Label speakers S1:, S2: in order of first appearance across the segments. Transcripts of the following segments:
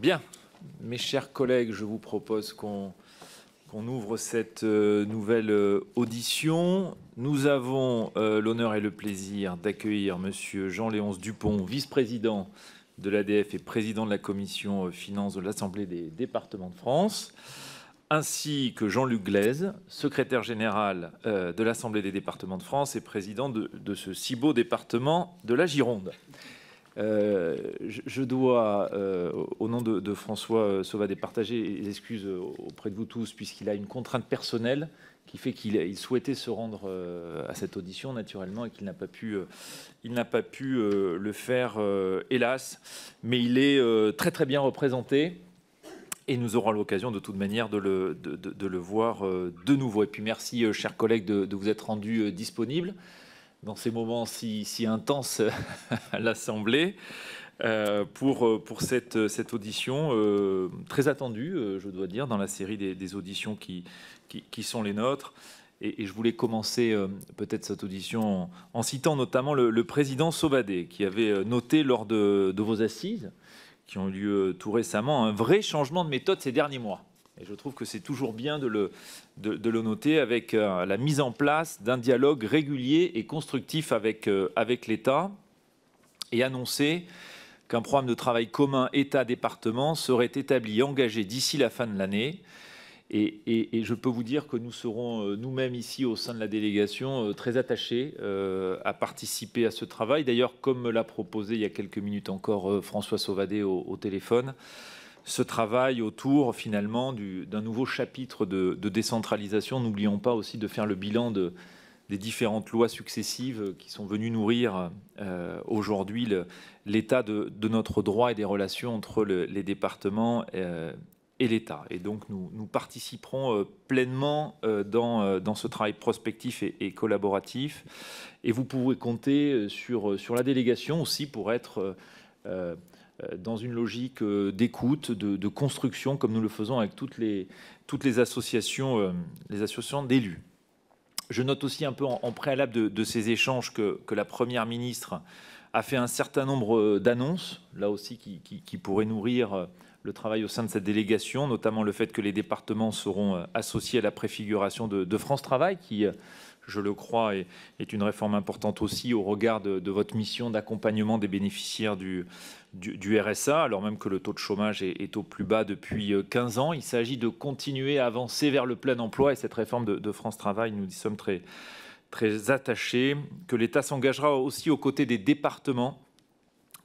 S1: Bien, mes chers collègues, je vous propose qu'on ouvre cette euh, nouvelle euh, audition. Nous avons euh, l'honneur et le plaisir d'accueillir Monsieur Jean-Léonce Dupont, vice-président de l'ADF et président de la commission finances de l'Assemblée des départements de France, ainsi que Jean-Luc Glaise, secrétaire général de l'Assemblée des départements de France et président de ce si beau département de la Gironde. Euh, je, dois, euh, au nom de, François Sauvadet, partager les excuses auprès de vous tous, puisqu'il a une contrainte personnelle qui fait qu'il souhaitait se rendre euh, à cette audition naturellement et qu'il n'a pas pu, le faire, hélas. Mais il est très très bien représenté. Et nous aurons l'occasion de toute manière de le, de, le voir de nouveau. Et puis merci, chers collègues, de, vous être rendus disponibles dans ces moments si, intenses à l'Assemblée. Euh, pour, cette, audition euh, très attendue, euh, je dois dire, dans la série des, auditions qui, sont les nôtres. Et, je voulais commencer peut-être cette audition en, citant notamment le, président Sauvadet, qui avait noté lors de, vos assises, qui ont eu lieu tout récemment, un vrai changement de méthode ces derniers mois je trouve que c'est toujours bien de le, noter avec euh, la mise en place d'un dialogue régulier et constructif euh, avec, l'État et annoncer qu'un programme de travail commun État-département serait établi engagé d'ici la fin de l'année. Et, je peux vous dire que nous serons euh, nous-mêmes ici au sein de la délégation très attachés à participer à ce travail. D'ailleurs, comme me l'a proposé il y a quelques minutes encore François Sauvadet au téléphone, ce travail autour finalement d'un nouveau chapitre de, décentralisation. N'oublions pas aussi de faire le bilan de, des différentes lois successives qui sont venues nourrir euh, aujourd'hui l'état de, notre droit et des relations entre les départements euh, et l'État. Et donc nous, nous participerons euh, pleinement dans, dans, ce travail prospectif et, collaboratif. Et vous pouvez compter sur, sur la délégation aussi pour être... Euh, dans une logique euh, d'écoute, de, construction, comme nous le faisons avec toutes les, toutes les associations, euh, les associations d'élus. Je note aussi un peu en, préalable de, ces échanges que, que, la Première ministre a fait un certain nombre d'annonces, là aussi qui, pourraient nourrir le travail au sein de cette délégation, notamment le fait que les départements seront associés à la préfiguration de, de France Travail, qui je le crois, est, une réforme importante aussi au regard de, votre mission d'accompagnement des bénéficiaires du, RSA, alors même que le taux de chômage est, au plus bas depuis 15 euh, ans. Il s'agit de continuer à avancer vers le plein emploi et cette réforme de, France Travail, nous y sommes très, très attachés, que l'État s'engagera aussi aux côtés des départements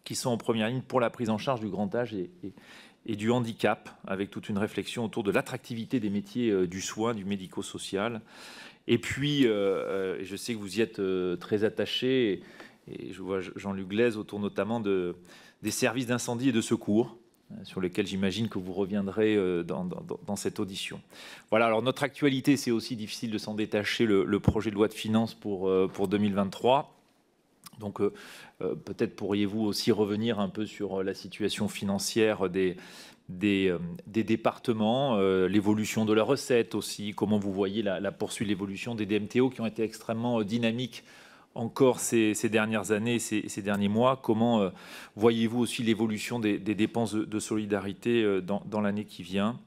S1: qui sont en première ligne pour la prise en charge du grand âge et du handicap, avec toute une réflexion autour de l'attractivité des métiers euh, du soin, du médico-social. Et puis, euh, euh, je sais que vous y êtes euh, très attaché, et, je vois Jean-Luc Glaise autour notamment des services d'incendie et de secours sur lesquels j'imagine que vous reviendrez dans, cette audition. Voilà, alors notre actualité, c'est aussi difficile de s'en détacher, le, projet de loi de finances pour, 2023. Donc peut-être pourriez-vous aussi revenir un peu sur la situation financière des, euh, des, départements, euh, l'évolution de la recette aussi, comment vous voyez la, poursuite de l'évolution des DMTO qui ont été extrêmement euh, dynamiques encore ces, dernières années, ces, ces derniers mois. Comment voyez-vous aussi l'évolution des, dépenses de, solidarité dans, l'année qui vient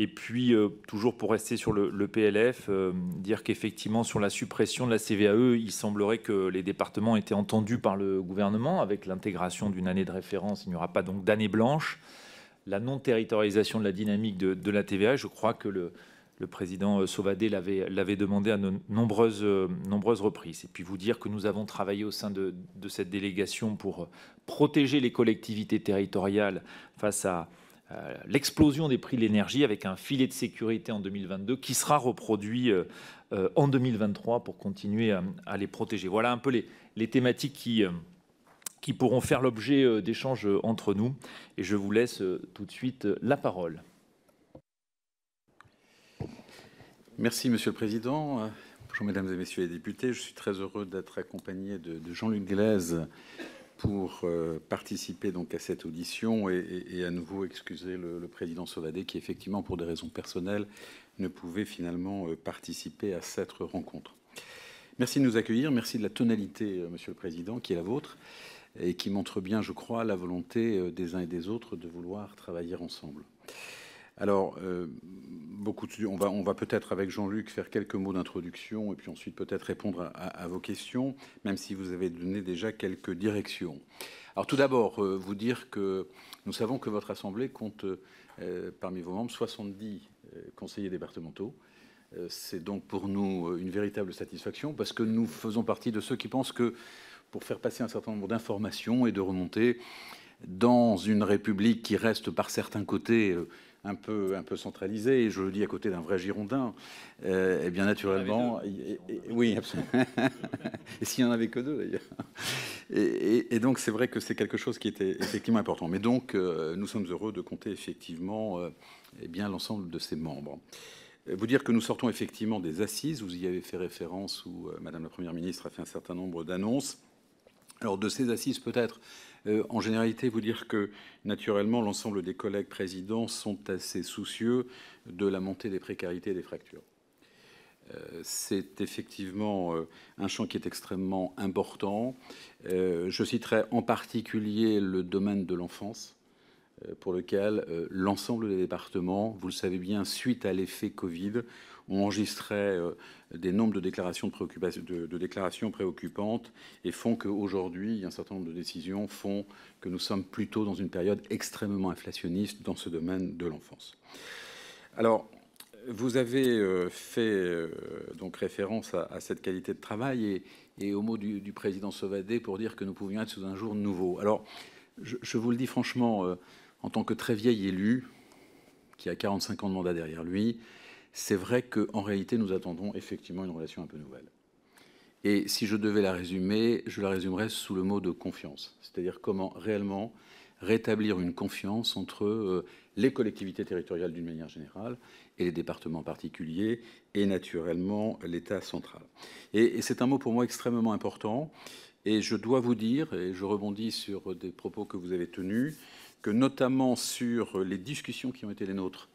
S1: et puis, toujours pour rester sur le, le PLF, dire qu'effectivement, sur la suppression de la CVAE, il semblerait que les départements étaient entendus par le gouvernement avec l'intégration d'une année de référence. Il n'y aura pas donc d'année blanche la non-territorialisation de la dynamique de, la TVA. Je crois que le, président euh, Sauvadet l'avait demandé à de nombreuses, euh, nombreuses reprises. Et puis vous dire que nous avons travaillé au sein de, cette délégation pour euh, protéger les collectivités territoriales face à l'explosion des prix de l'énergie avec un filet de sécurité en 2022 qui sera reproduit en 2023 pour continuer à, les protéger. Voilà un peu les thématiques qui qui pourront faire l'objet euh, d'échanges euh, entre nous. Et je vous laisse euh, tout de
S2: suite la parole. Merci, Monsieur le Président. Bonjour, Mesdames et Messieurs les députés. Je suis très heureux d'être accompagné de, Jean-Luc Glaise pour participer donc à cette audition et, à nouveau excuser le, le président Sauvadet qui, effectivement, pour des raisons personnelles, ne pouvait finalement participer à cette rencontre. Merci de nous accueillir. Merci de la tonalité, Monsieur le Président, qui est la vôtre et qui montre bien, je crois, la volonté euh, des uns et des autres de vouloir travailler ensemble. Alors, euh, beaucoup de, on va, on va peut-être avec Jean-Luc faire quelques mots d'introduction et puis ensuite peut-être répondre à, vos questions, même si vous avez donné déjà quelques directions. Alors tout d'abord, euh, vous dire que nous savons que votre Assemblée compte parmi vos membres 70 conseillers départementaux. C'est donc pour nous une véritable satisfaction parce que nous faisons partie de ceux qui pensent que pour faire passer un certain nombre d'informations et de remonter dans une République qui reste par certains côtés euh, un peu, un peu centralisée, et je le dis à côté d'un vrai Girondin, et bien naturellement, oui, absolument. et s'il n'y en avait que deux d'ailleurs. Et, donc c'est vrai que c'est quelque chose qui était effectivement important. Mais donc euh, nous sommes heureux de compter effectivement euh, eh l'ensemble de ses membres. Vous dire que nous sortons effectivement des assises, vous y avez fait référence où Madame la Première ministre a fait un certain nombre d'annonces. Alors de ces assises peut-être, euh, en généralité, vous dire que naturellement l'ensemble des collègues présidents sont assez soucieux de la montée des précarités et des fractures. Euh, c'est effectivement euh, un champ qui est extrêmement important. Je citerai en particulier le domaine de l'enfance, pour lequel l'ensemble des départements, vous le savez bien, suite à l'effet Covid, on enregistrait euh, des nombres de déclarations, préoccupantes et font qu'aujourd'hui, un certain nombre de décisions font que nous sommes plutôt dans une période extrêmement inflationniste dans ce domaine de l'enfance. Alors, vous avez euh, fait euh, donc référence à, cette qualité de travail et, au mot du, président Sauvadet pour dire que nous pouvions être sous un jour nouveau. Alors, je, je vous le dis franchement, en tant que très vieil élu, qui a 45 ans de mandat derrière lui, c'est vrai qu'en réalité, nous attendons effectivement une relation un peu nouvelle. Et si je devais la résumer, je la résumerais sous le mot de confiance, c'est-à-dire comment réellement rétablir une confiance entre euh, les collectivités territoriales d'une manière générale et les départements particuliers et naturellement l'État central. Et, c'est un mot pour moi extrêmement important et je dois vous dire, et je rebondis sur des propos que vous avez tenus, que notamment sur les discussions qui ont été les nôtres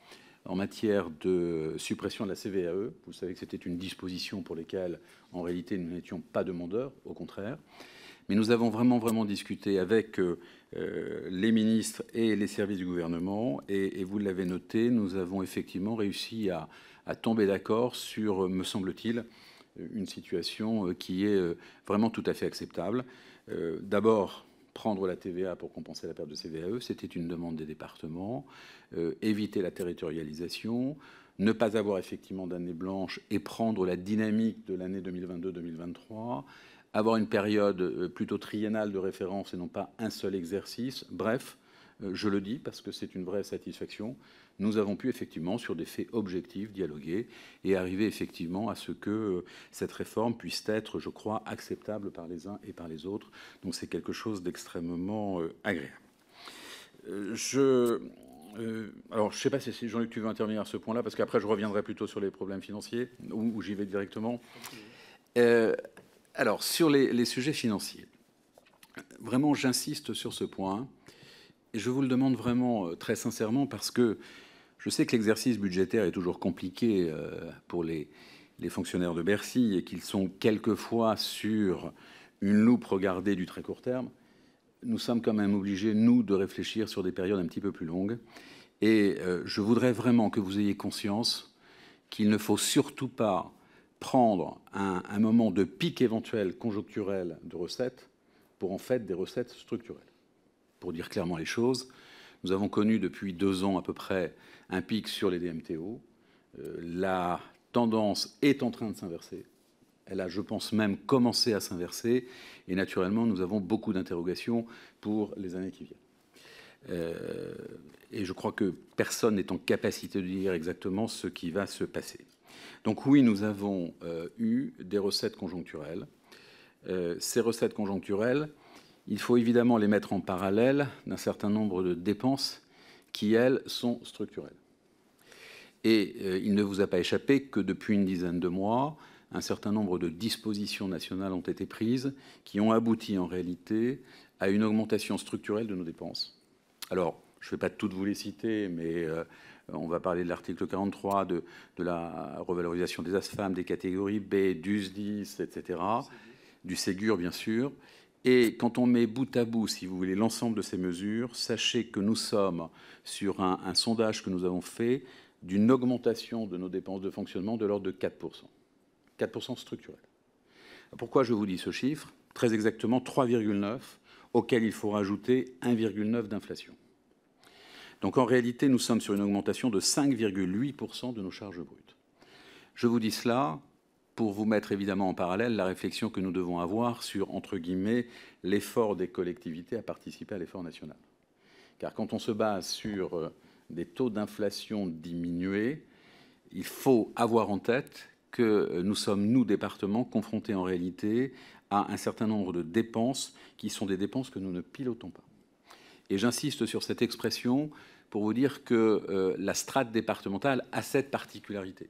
S2: en matière de suppression de la CVAE. Vous savez que c'était une disposition pour laquelle, en réalité, nous n'étions pas demandeurs, au contraire. Mais nous avons vraiment, vraiment discuté avec euh, euh, les ministres et les services du gouvernement. Et, vous l'avez noté, nous avons effectivement réussi à, tomber d'accord sur, euh, me semble-t-il, une situation qui est vraiment tout à fait acceptable. D'abord, prendre la TVA pour compenser la perte de CVAE, c'était une demande des départements, euh, éviter la territorialisation, ne pas avoir effectivement d'année blanche et prendre la dynamique de l'année 2022-2023, avoir une période euh, plutôt triennale de référence et non pas un seul exercice. Bref, euh, je le dis parce que c'est une vraie satisfaction nous avons pu effectivement, sur des faits objectifs, dialoguer et arriver effectivement à ce que euh, cette réforme puisse être, je crois, acceptable par les uns et par les autres. Donc c'est quelque chose d'extrêmement euh, agréable. Euh, je, alors, je ne sais pas si Jean-Luc, tu veux intervenir à ce point-là, parce qu'après, je reviendrai plutôt sur les problèmes financiers, ou j'y vais directement. alors, sur les, les sujets financiers, vraiment, j'insiste sur ce point je vous le demande vraiment euh, très sincèrement parce que je sais que l'exercice budgétaire est toujours compliqué euh, pour les, fonctionnaires de Bercy et qu'ils sont quelquefois sur une loupe regardée du très court terme. Nous sommes quand même obligés, nous, de réfléchir sur des périodes un petit peu plus longues. Et euh, je voudrais vraiment que vous ayez conscience qu'il ne faut surtout pas prendre un, un moment de pic éventuel conjoncturel de recettes pour en fait des recettes structurelles pour dire clairement les choses. Nous avons connu depuis deux ans à peu près un pic sur les DMTO. Euh, la tendance est en train de s'inverser. Elle a, je pense, même commencé à s'inverser. Et naturellement, nous avons beaucoup d'interrogations pour les années qui viennent. Euh, et je crois que personne n'est en capacité de dire exactement ce qui va se passer. Donc oui, nous avons euh, eu des recettes conjoncturelles. ces recettes conjoncturelles, il faut évidemment les mettre en parallèle d'un certain nombre de dépenses qui, elles, sont structurelles. Et euh, il ne vous a pas échappé que depuis une dizaine de mois, un certain nombre de dispositions nationales ont été prises qui ont abouti en réalité à une augmentation structurelle de nos dépenses. Alors, je ne vais pas toutes vous les citer, mais euh, on va parler de l'article 43, de, la revalorisation des ASFAM, des catégories B, du SDIS, etc., du Ségur, bien sûr. Et quand on met bout à bout, si vous voulez, l'ensemble de ces mesures, sachez que nous sommes sur un, sondage que nous avons fait d'une augmentation de nos dépenses de fonctionnement de l'ordre de 4%. 4% structurel. Pourquoi je vous dis ce chiffre Très exactement 3,9, auquel il faut rajouter 1,9 d'inflation. Donc en réalité, nous sommes sur une augmentation de 5,8% de nos charges brutes. Je vous dis cela pour vous mettre évidemment en parallèle la réflexion que nous devons avoir sur, entre guillemets, l'effort des collectivités à participer à l'effort national. Car quand on se base sur euh, des taux d'inflation diminués, il faut avoir en tête que euh, nous sommes, nous, départements, confrontés en réalité à un certain nombre de dépenses qui sont des dépenses que nous ne pilotons pas. Et j'insiste sur cette expression pour vous dire que euh, la strate départementale a cette particularité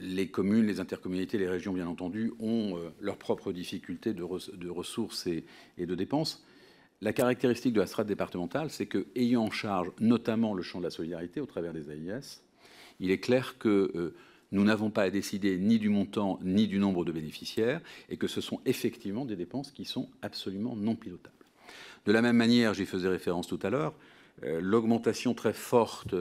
S2: les communes, les intercommunalités, les régions, bien entendu, ont euh, leurs propres difficultés de, ressources et, de dépenses. La caractéristique de la strate départementale, c'est que, ayant en charge notamment le champ de la solidarité au travers des AIS, il est clair que euh, nous n'avons pas à décider ni du montant ni du nombre de bénéficiaires et que ce sont effectivement des dépenses qui sont absolument non pilotables. De la même manière, j'y faisais référence tout à l'heure, euh, l'augmentation très forte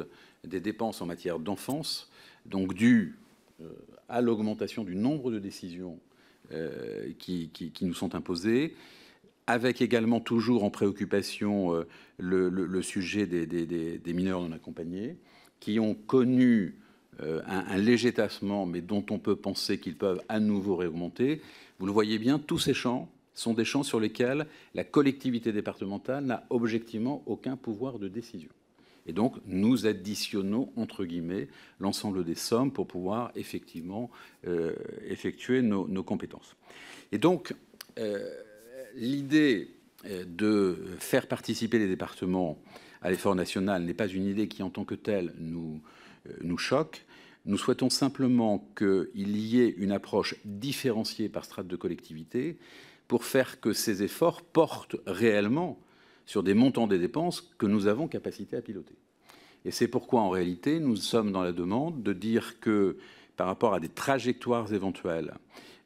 S2: des dépenses en matière d'enfance, donc due euh, à l'augmentation du nombre de décisions euh, qui, nous sont imposées, avec également toujours en préoccupation euh, le, sujet des, mineurs non accompagnés, qui ont connu un, un, léger tassement, mais dont on peut penser qu'ils peuvent à nouveau réaugmenter. Vous le voyez bien, tous ces champs sont des champs sur lesquels la collectivité départementale n'a objectivement aucun pouvoir de décision. Et donc, nous additionnons, entre guillemets, l'ensemble des sommes pour pouvoir effectivement euh, effectuer nos, compétences. Et donc, euh, l'idée euh, de faire participer les départements à l'effort national n'est pas une idée qui, en tant que telle, nous, choque. Nous souhaitons simplement qu'il y ait une approche différenciée par strate de collectivité pour faire que ces efforts portent réellement sur des montants des dépenses que nous avons capacité à piloter. Et c'est pourquoi, en réalité, nous sommes dans la demande de dire que, par rapport à des trajectoires éventuelles,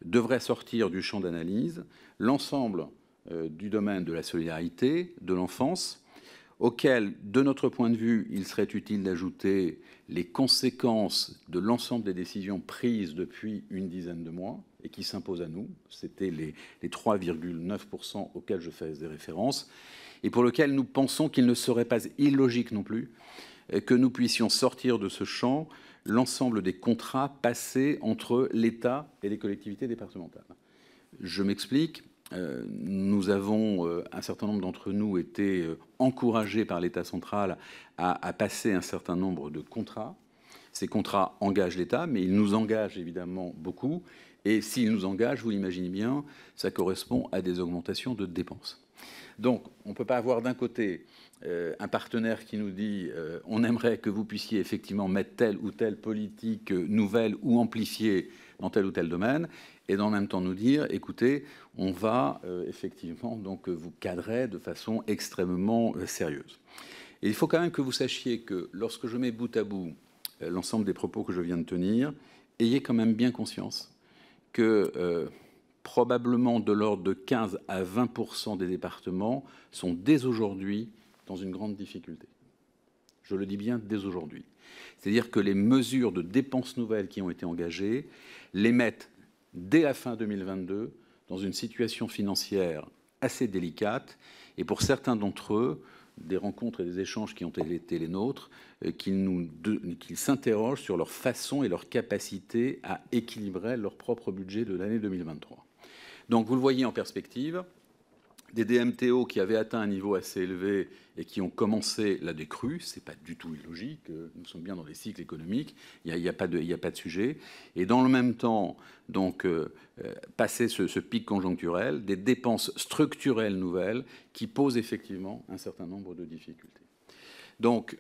S2: devrait sortir du champ d'analyse l'ensemble euh, du domaine de la solidarité, de l'enfance, auquel, de notre point de vue, il serait utile d'ajouter les conséquences de l'ensemble des décisions prises depuis une dizaine de mois et qui s'imposent à nous. C'était les, 3,9% auxquels je faisais référence et pour lequel nous pensons qu'il ne serait pas illogique non plus euh, que nous puissions sortir de ce champ l'ensemble des contrats passés entre l'État et les collectivités départementales. Je m'explique. Euh, nous avons, euh, un certain nombre d'entre nous, été encouragés par l'État central à, passer un certain nombre de contrats. Ces contrats engagent l'État, mais ils nous engagent évidemment beaucoup. Et s'ils nous engagent, vous l'imaginez bien, ça correspond à des augmentations de dépenses. Donc, on ne peut pas avoir d'un côté euh, un partenaire qui nous dit euh, on aimerait que vous puissiez effectivement mettre telle ou telle politique euh, nouvelle ou amplifiée dans tel ou tel domaine, et dans le même temps nous dire écoutez, on va effectivement donc vous cadrer de façon extrêmement sérieuse. il faut quand même que vous sachiez que lorsque je mets bout à bout l'ensemble des propos que je viens de tenir, ayez quand même bien conscience que probablement de l'ordre de 15 à 20 des départements sont dès aujourd'hui dans une grande difficulté. Je le dis bien dès aujourd'hui. C'est-à-dire que les mesures de dépenses nouvelles qui ont été engagées les mettent dès la fin 2022 dans une situation financière assez délicate et pour certains d'entre eux, des rencontres et des échanges qui ont été les nôtres, euh, qu'ils s'interrogent sur leur façon et leur capacité à équilibrer leur propre budget de l'année 2023. Donc vous le voyez en perspective, des DMTO qui avaient atteint un niveau assez élevé et qui ont commencé la décrue, ce n'est pas du tout illogique, euh, nous sommes bien dans des cycles économiques, il n'y a, pas de, sujet. Et dans le même temps, donc, euh, euh, passer ce, pic conjoncturel, des dépenses structurelles nouvelles qui posent effectivement un certain nombre de difficultés. Donc,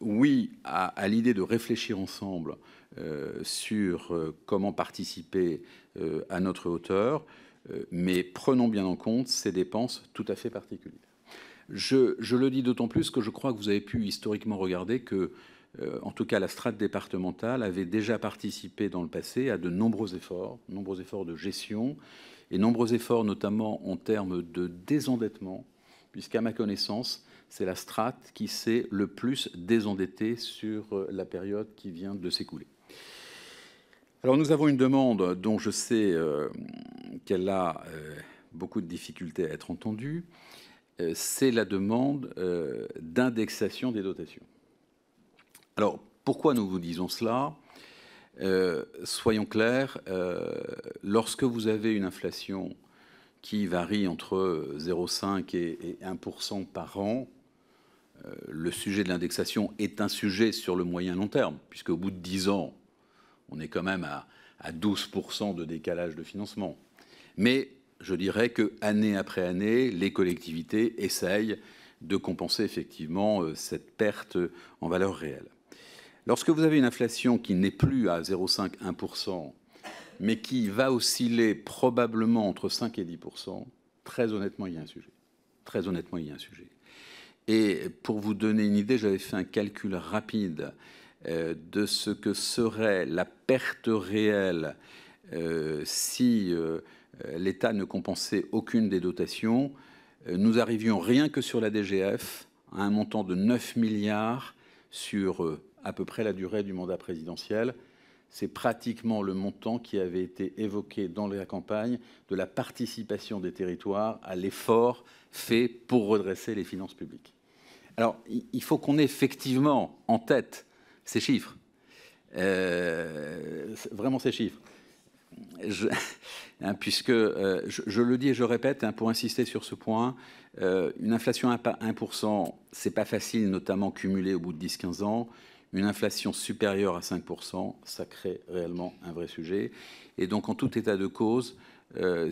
S2: oui à, l'idée de réfléchir ensemble euh, sur euh, comment participer euh, à notre hauteur, mais prenons bien en compte ces dépenses tout à fait particulières. Je, je le dis d'autant plus que je crois que vous avez pu historiquement regarder que en tout cas la strate départementale, avait déjà participé dans le passé à de nombreux efforts, nombreux efforts de gestion et nombreux efforts notamment en termes de désendettement, puisqu'à ma connaissance, c'est la strate qui s'est le plus désendettée sur euh, la période qui vient de s'écouler. Alors nous avons une demande dont je sais euh, qu'elle a euh, beaucoup de difficultés à être entendue, c'est la demande d'indexation des dotations. Alors pourquoi nous vous disons cela Soyons clairs, lorsque vous avez une inflation qui varie entre 0,5 et 1% par an, euh, le sujet de l'indexation est un sujet sur le moyen long terme, puisqu'au bout de 10 ans, on est quand même à, 12% de décalage de financement. Mais je dirais que année après année, les collectivités essayent de compenser effectivement euh, cette perte en valeur réelle. Lorsque vous avez une inflation qui n'est plus à 0,5-1%, mais qui va osciller probablement entre 5 et 10%, très honnêtement, il y a un sujet. Très honnêtement, il y a un sujet. Et pour vous donner une idée, j'avais fait un calcul rapide euh, de ce que serait la perte réelle euh, si euh, l'État ne compensait aucune des dotations. nous arrivions rien que sur la DGF à un montant de 9 milliards sur à peu près la durée du mandat présidentiel. C'est pratiquement le montant qui avait été évoqué dans la campagne de la participation des territoires à l'effort fait pour redresser les finances publiques. Alors, il faut qu'on ait effectivement en tête ces chiffres. Euh, vraiment ces chiffres. Hein, puisque, euh, je, le dis et je répète, hein, pour insister sur ce point, euh, une inflation à 1%, c'est pas facile, notamment cumulée au bout de 10-15 ans. Une inflation supérieure à 5%, ça crée réellement un vrai sujet. Et donc, en tout état de cause,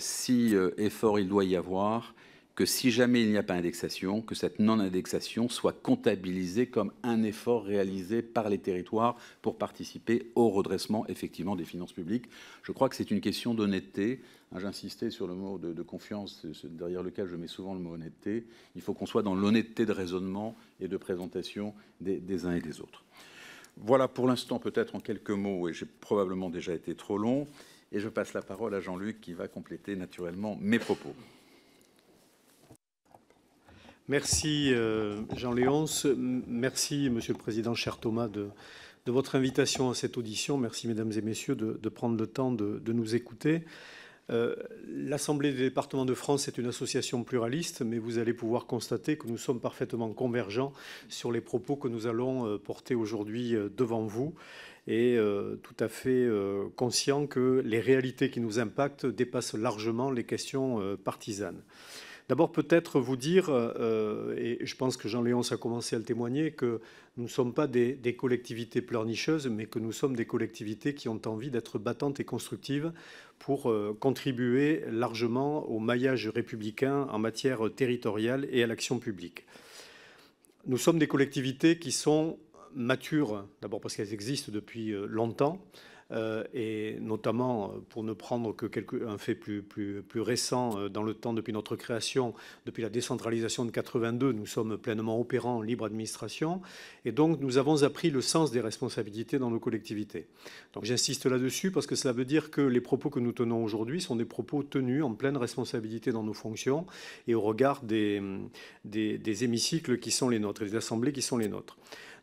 S2: si effort il doit y avoir, que si jamais il n'y a pas d'indexation, que cette non-indexation soit comptabilisée comme un effort réalisé par les territoires pour participer au redressement effectivement des finances publiques. Je crois que c'est une question d'honnêteté. Hein, j'insistais sur le mot de, confiance, derrière lequel je mets souvent le mot honnêteté. Il faut qu'on soit dans l'honnêteté de raisonnement et de présentation des, des uns et des autres. Voilà pour l'instant peut-être en quelques mots, et j'ai probablement déjà été trop long, et je passe la parole à Jean-Luc qui va compléter naturellement mes propos.
S3: Merci euh, Jean Léonce, merci Monsieur le Président, cher Thomas, de, votre invitation à cette audition. Merci Mesdames et Messieurs de, prendre le temps de, nous écouter. Euh, L'Assemblée des départements de France est une association pluraliste, mais vous allez pouvoir constater que nous sommes parfaitement convergents sur les propos que nous allons euh, porter aujourd'hui devant vous et tout à fait conscients conscient que les réalités qui nous impactent dépassent largement les questions partisanes. D'abord, peut-être vous dire, euh, et je pense que Jean-Léonce a commencé à le témoigner, que nous ne sommes pas des, collectivités pleurnicheuses, mais que nous sommes des collectivités qui ont envie d'être battantes et constructives pour euh, contribuer largement au maillage républicain en matière territoriale et à l'action publique. Nous sommes des collectivités qui sont matures, d'abord parce qu'elles existent depuis euh, longtemps, euh, et notamment, euh, pour ne prendre que un fait plus, récent euh, dans le temps depuis notre création, depuis la décentralisation de 82, nous sommes pleinement opérants en libre administration, et donc nous avons appris le sens des responsabilités dans nos collectivités. Donc j'insiste là-dessus parce que cela veut dire que les propos que nous tenons aujourd'hui sont des propos tenus en pleine responsabilité dans nos fonctions et au regard des, des hémicycles qui sont les nôtres et des assemblées qui sont les nôtres.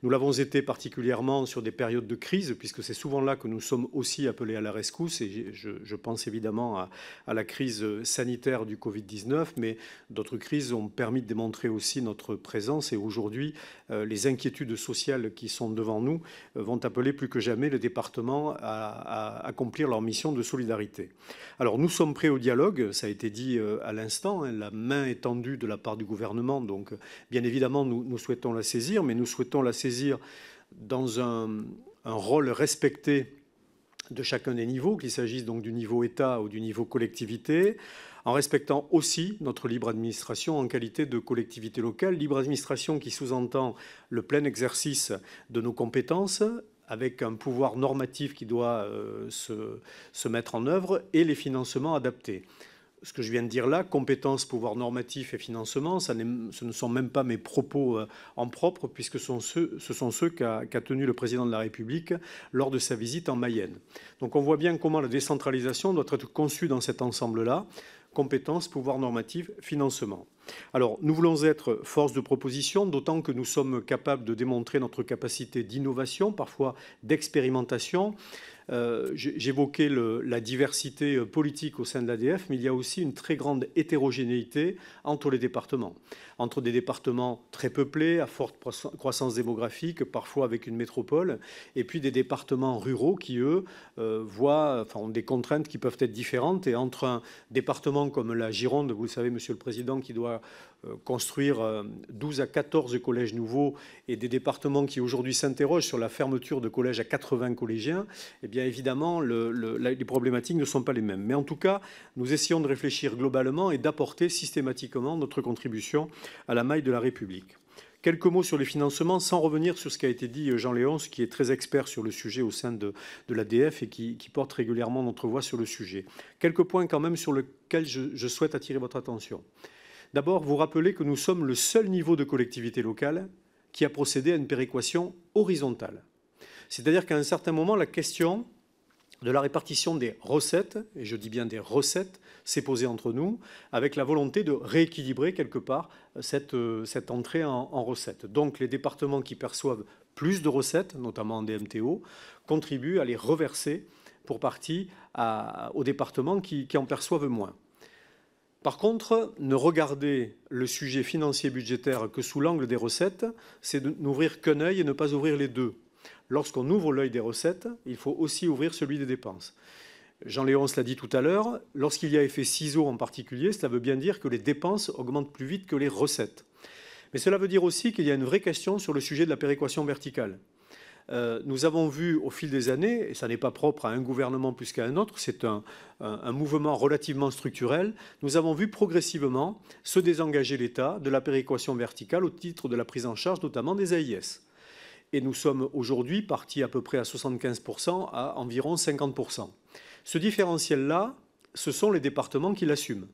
S3: Nous l'avons été particulièrement sur des périodes de crise, puisque c'est souvent là que nous sommes aussi appelés à la rescousse. Et je, pense évidemment à, la crise sanitaire du Covid-19, mais d'autres crises ont permis de démontrer aussi notre présence. Et aujourd'hui, euh, les inquiétudes sociales qui sont devant nous euh, vont appeler plus que jamais le département à, accomplir leur mission de solidarité. Alors nous sommes prêts au dialogue, ça a été dit euh, à l'instant, hein, la main est tendue de la part du gouvernement. Donc bien évidemment, nous souhaitons la saisir, mais nous souhaitons la saisir dans un, rôle respecté de chacun des niveaux, qu'il s'agisse donc du niveau État ou du niveau collectivité, en respectant aussi notre libre administration en qualité de collectivité locale, libre administration qui sous-entend le plein exercice de nos compétences avec un pouvoir normatif qui doit euh, se, se mettre en œuvre et les financements adaptés ce que je viens de dire là, compétences, pouvoir normatif et financement, ça ce ne sont même pas mes propos euh, en propre, puisque ce sont ceux, qu'a tenu le président de la République lors de sa visite en Mayenne. Donc on voit bien comment la décentralisation doit être conçue dans cet ensemble-là compétences, pouvoir normatif, financement. Alors, nous voulons être force de proposition, d'autant que nous sommes capables de démontrer notre capacité d'innovation, parfois d'expérimentation. Euh, j'évoquais la diversité euh, politique au sein de l'ADF, mais il y a aussi une très grande hétérogénéité entre les départements entre des départements très peuplés, à forte croissance démographique, parfois avec une métropole, et puis des départements ruraux qui, eux, euh, voient, enfin, ont des contraintes qui peuvent être différentes. Et entre un département comme la Gironde, vous le savez, Monsieur le Président, qui doit euh, construire 12 euh, à 14 collèges nouveaux, et des départements qui aujourd'hui s'interrogent sur la fermeture de collèges à 80 collégiens, eh bien évidemment, les problématiques ne sont pas les mêmes. Mais en tout cas, nous essayons de réfléchir globalement et d'apporter systématiquement notre contribution à la maille de la République. Quelques mots sur les financements, sans revenir sur ce qui a été dit euh, Jean Léonce, qui est très expert sur le sujet au sein de, de l'ADF et qui, porte régulièrement notre voix sur le sujet. Quelques points quand même sur lesquels je, je souhaite attirer votre attention. D'abord, vous rappelez que nous sommes le seul niveau de collectivité locale qui a procédé à une péréquation horizontale. C'est-à-dire qu'à un certain moment, la question de la répartition des recettes, et je dis bien des recettes, s'est posée entre nous, avec la volonté de rééquilibrer quelque part cette, euh, entrée en, recettes. Donc les départements qui perçoivent plus de recettes, notamment en DMTO, contribuent à les reverser pour partie aux départements qui, qui en perçoivent moins. Par contre, ne regarder le sujet financier budgétaire que sous l'angle des recettes, c'est de n'ouvrir qu'un œil et ne pas ouvrir les deux lorsqu'on ouvre l'œil des recettes, il faut aussi ouvrir celui des dépenses. jean se l'a dit tout à l'heure, lorsqu'il y a effet ciseaux en particulier, cela veut bien dire que les dépenses augmentent plus vite que les recettes. Mais cela veut dire aussi qu'il y a une vraie question sur le sujet de la péréquation verticale. Euh, nous avons vu au fil des années, et ça n'est pas propre à un gouvernement plus qu'à un autre, c'est un, mouvement relativement structurel, nous avons vu progressivement se désengager l'État de la péréquation verticale au titre de la prise en charge notamment des AIS et nous sommes aujourd'hui partis à peu près à 75% à environ 50%. Ce différentiel-là, ce sont les départements qui l'assument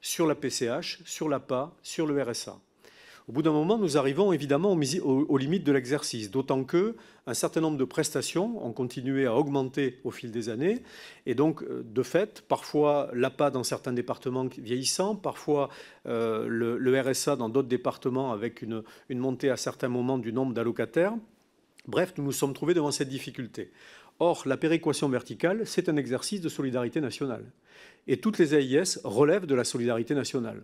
S3: sur la PCH, sur l'APA, sur le RSA. Au bout d'un moment, nous arrivons évidemment aux, limites de l'exercice, d'autant que un certain nombre de prestations ont continué à augmenter au fil des années, et donc euh, de fait, parfois l'APA dans certains départements vieillissants, parfois euh, le, RSA dans d'autres départements avec une montée à certains moments du nombre d'allocataires. Bref, nous nous sommes trouvés devant cette difficulté. Or, la péréquation verticale, c'est un exercice de solidarité nationale. Et toutes les AIS relèvent de la solidarité nationale.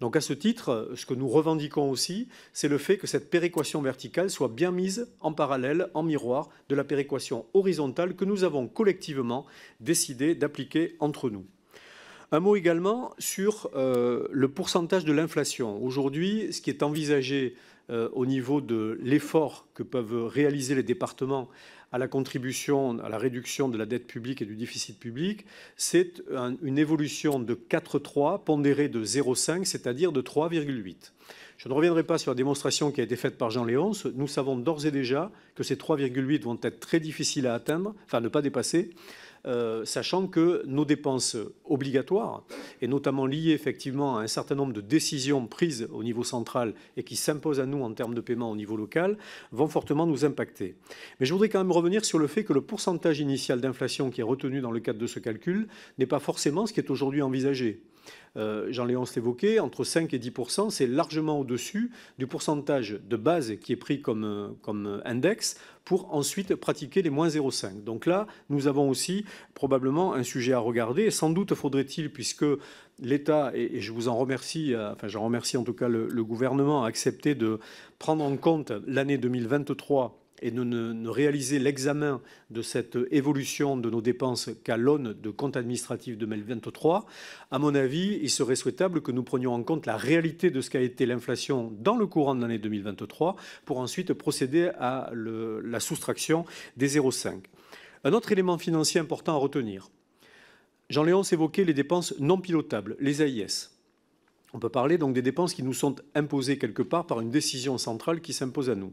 S3: Donc à ce titre, ce que nous revendiquons aussi, c'est le fait que cette péréquation verticale soit bien mise en parallèle, en miroir, de la péréquation horizontale que nous avons collectivement décidé d'appliquer entre nous. Un mot également sur euh, le pourcentage de l'inflation. Aujourd'hui, ce qui est envisagé euh, au niveau de l'effort que peuvent réaliser les départements à la contribution à la réduction de la dette publique et du déficit public, c'est une évolution de 4,3 pondérée de 0,5, c'est-à-dire de 3,8. Je ne reviendrai pas sur la démonstration qui a été faite par Jean Léonce. Nous savons d'ores et déjà que ces 3,8 vont être très difficiles à atteindre, enfin ne pas dépasser, euh, sachant que nos dépenses obligatoires, et notamment liées effectivement à un certain nombre de décisions prises au niveau central et qui s'imposent à nous en termes de paiement au niveau local, vont fortement nous impacter. Mais je voudrais quand même revenir sur le fait que le pourcentage initial d'inflation qui est retenu dans le cadre de ce calcul n'est pas forcément ce qui est aujourd'hui envisagé. Euh, jean léon l'évoquait, entre 5 et 10 c'est largement au-dessus du pourcentage de base qui est pris comme, euh, comme euh, index pour ensuite pratiquer les moins 0,5. Donc là, nous avons aussi probablement un sujet à regarder. sans doute faudrait-il, puisque l'État, et, je vous en remercie, enfin j'en remercie en tout cas le, le gouvernement, a accepté de prendre en compte l'année 2023 et ne, réaliser l'examen de cette évolution de nos dépenses qu'à l'aune de compte administratif 2023, à mon avis, il serait souhaitable que nous prenions en compte la réalité de ce qu'a été l'inflation dans le courant de l'année 2023 pour ensuite procéder à la soustraction des 0,5. Un autre élément financier important à retenir. jean Léon s'évoquait les dépenses non pilotables, les AIS. On peut parler donc des dépenses qui nous sont imposées quelque part par une décision centrale qui s'impose à nous.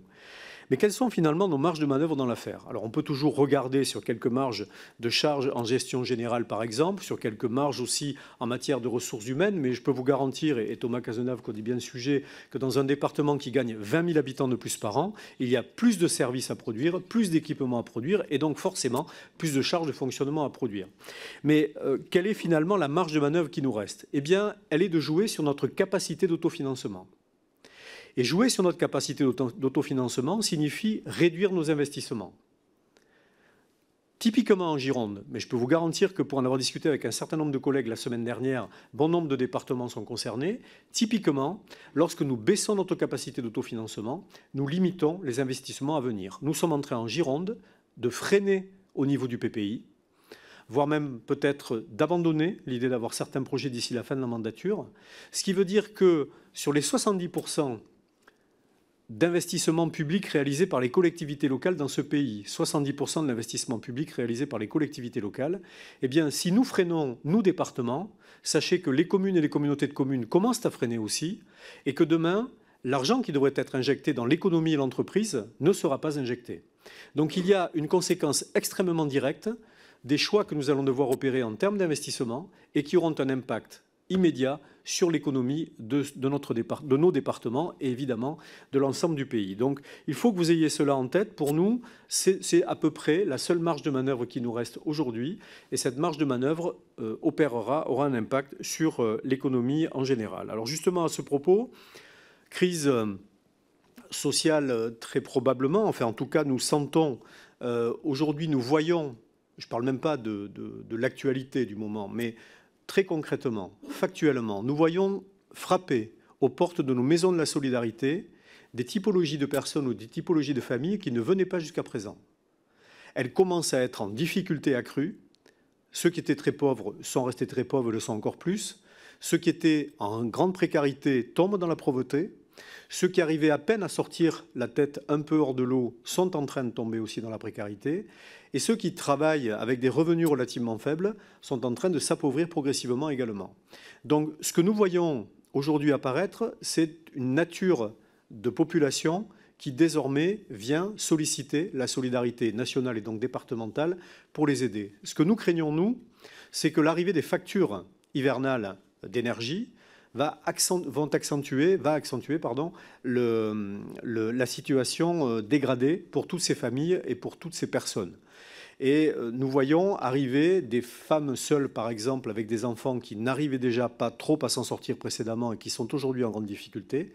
S3: Mais quelles sont finalement nos marges de manœuvre dans l'affaire Alors on peut toujours regarder sur quelques marges de charges en gestion générale par exemple, sur quelques marges aussi en matière de ressources humaines, mais je peux vous garantir, et Thomas qu'on dit bien le sujet, que dans un département qui gagne 20 000 habitants de plus par an, il y a plus de services à produire, plus d'équipements à produire, et donc forcément plus de charges de fonctionnement à produire. Mais euh, quelle est finalement la marge de manœuvre qui nous reste Eh bien, elle est de jouer sur notre capacité d'autofinancement. Et jouer sur notre capacité d'autofinancement signifie réduire nos investissements. Typiquement en Gironde, mais je peux vous garantir que pour en avoir discuté avec un certain nombre de collègues la semaine dernière, bon nombre de départements sont concernés. Typiquement, lorsque nous baissons notre capacité d'autofinancement, nous limitons les investissements à venir. Nous sommes entrés en Gironde de freiner au niveau du PPI, voire même peut-être d'abandonner l'idée d'avoir certains projets d'ici la fin de la mandature, ce qui veut dire que sur les 70 d'investissement public réalisé par les collectivités locales dans ce pays, 70% de l'investissement public réalisé par les collectivités locales, eh bien, si nous freinons, nous, départements, sachez que les communes et les communautés de communes commencent à freiner aussi, et que demain, l'argent qui devrait être injecté dans l'économie et l'entreprise ne sera pas injecté. Donc il y a une conséquence extrêmement directe des choix que nous allons devoir opérer en termes d'investissement et qui auront un impact immédiat sur l'économie de, notre nos départements et évidemment de l'ensemble du pays. Donc il faut que vous ayez cela en tête. Pour nous, c'est à peu près la seule marge de manœuvre qui nous reste aujourd'hui et cette marge de manœuvre euh, opérera, aura un impact sur euh, l'économie en général. Alors justement à ce propos, crise euh, sociale très probablement, enfin en tout cas nous sentons, aujourd'hui nous voyons, je ne parle même pas de l'actualité du moment, mais Très concrètement, factuellement, nous voyons frapper aux portes de nos maisons de la solidarité des typologies de personnes ou des typologies de familles qui ne venaient pas jusqu'à présent. Elles commencent à être en difficulté accrue. Ceux qui étaient très pauvres sont restés très pauvres, le sont encore plus. Ceux qui étaient en grande précarité tombent dans la pauvreté. Ceux qui arrivaient à peine à sortir la tête un peu hors de l'eau sont en train de tomber aussi dans la précarité. Et ceux qui travaillent avec des revenus relativement faibles sont en train de s'appauvrir progressivement également. Donc ce que nous voyons aujourd'hui apparaître, c'est une nature de population qui désormais vient solliciter la solidarité nationale et donc départementale pour les aider. Ce que nous craignons, nous, c'est que l'arrivée des factures hivernales d'énergie va accentuer, va accentuer pardon, la situation euh, dégradée pour toutes ces familles et pour toutes ces personnes. Et euh, nous voyons arriver des femmes seules, par exemple, avec des enfants qui n'arrivaient déjà pas trop à s'en sortir précédemment et qui sont aujourd'hui en grande difficulté,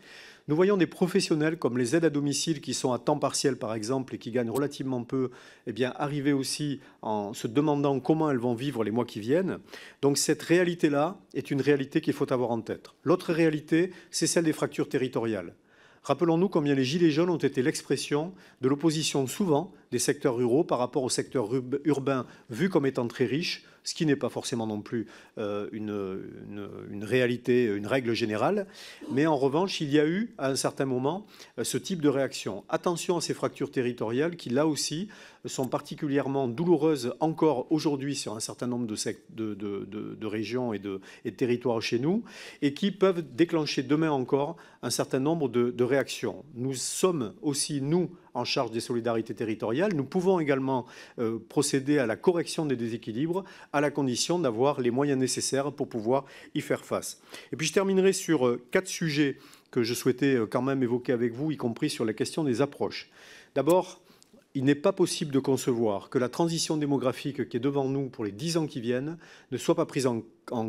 S3: nous voyons des professionnels comme les aides à domicile qui sont à temps partiel, par exemple, et qui gagnent relativement peu, eh bien, arriver aussi en se demandant comment elles vont vivre les mois qui viennent. Donc cette réalité-là est une réalité qu'il faut avoir en tête. L'autre réalité, c'est celle des fractures territoriales. Rappelons-nous combien les Gilets jaunes ont été l'expression de l'opposition souvent des secteurs ruraux par rapport aux secteurs urbains vus comme étant très riches ce qui n'est pas forcément non plus euh, une, réalité, une règle générale. Mais en revanche, il y a eu à un certain moment euh, ce type de réaction. Attention à ces fractures territoriales qui, là aussi, sont particulièrement douloureuses encore aujourd'hui sur un certain nombre de, régions et, de, territoires chez nous, et qui peuvent déclencher demain encore un certain nombre de réactions. Nous sommes aussi, nous, en charge des solidarités territoriales. Nous pouvons également euh, procéder à la correction des déséquilibres à la condition d'avoir les moyens nécessaires pour pouvoir y faire face. Et puis je terminerai sur euh, quatre sujets que je souhaitais euh, quand même évoquer avec vous, y compris sur la question des approches. D'abord, il n'est pas possible de concevoir que la transition démographique qui est devant nous pour les dix ans qui viennent ne soit pas prise en,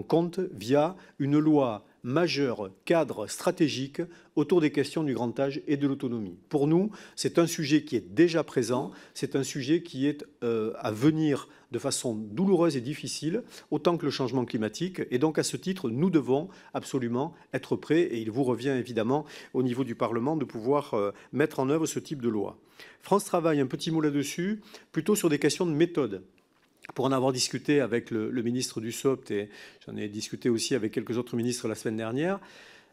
S3: compte via une loi majeur, cadre stratégique autour des questions du grand âge et de l'autonomie. Pour nous, c'est un sujet qui est déjà présent, c'est un sujet qui est euh, à venir de façon douloureuse et difficile, autant que le changement climatique. Et donc, à ce titre, nous devons absolument être prêts, et il vous revient évidemment au niveau du Parlement de pouvoir euh, mettre en œuvre ce type de loi. France travaille un petit mot là-dessus, plutôt sur des questions de méthode pour en avoir discuté avec le, ministre du SOPT et j'en ai discuté aussi avec quelques autres ministres la semaine dernière,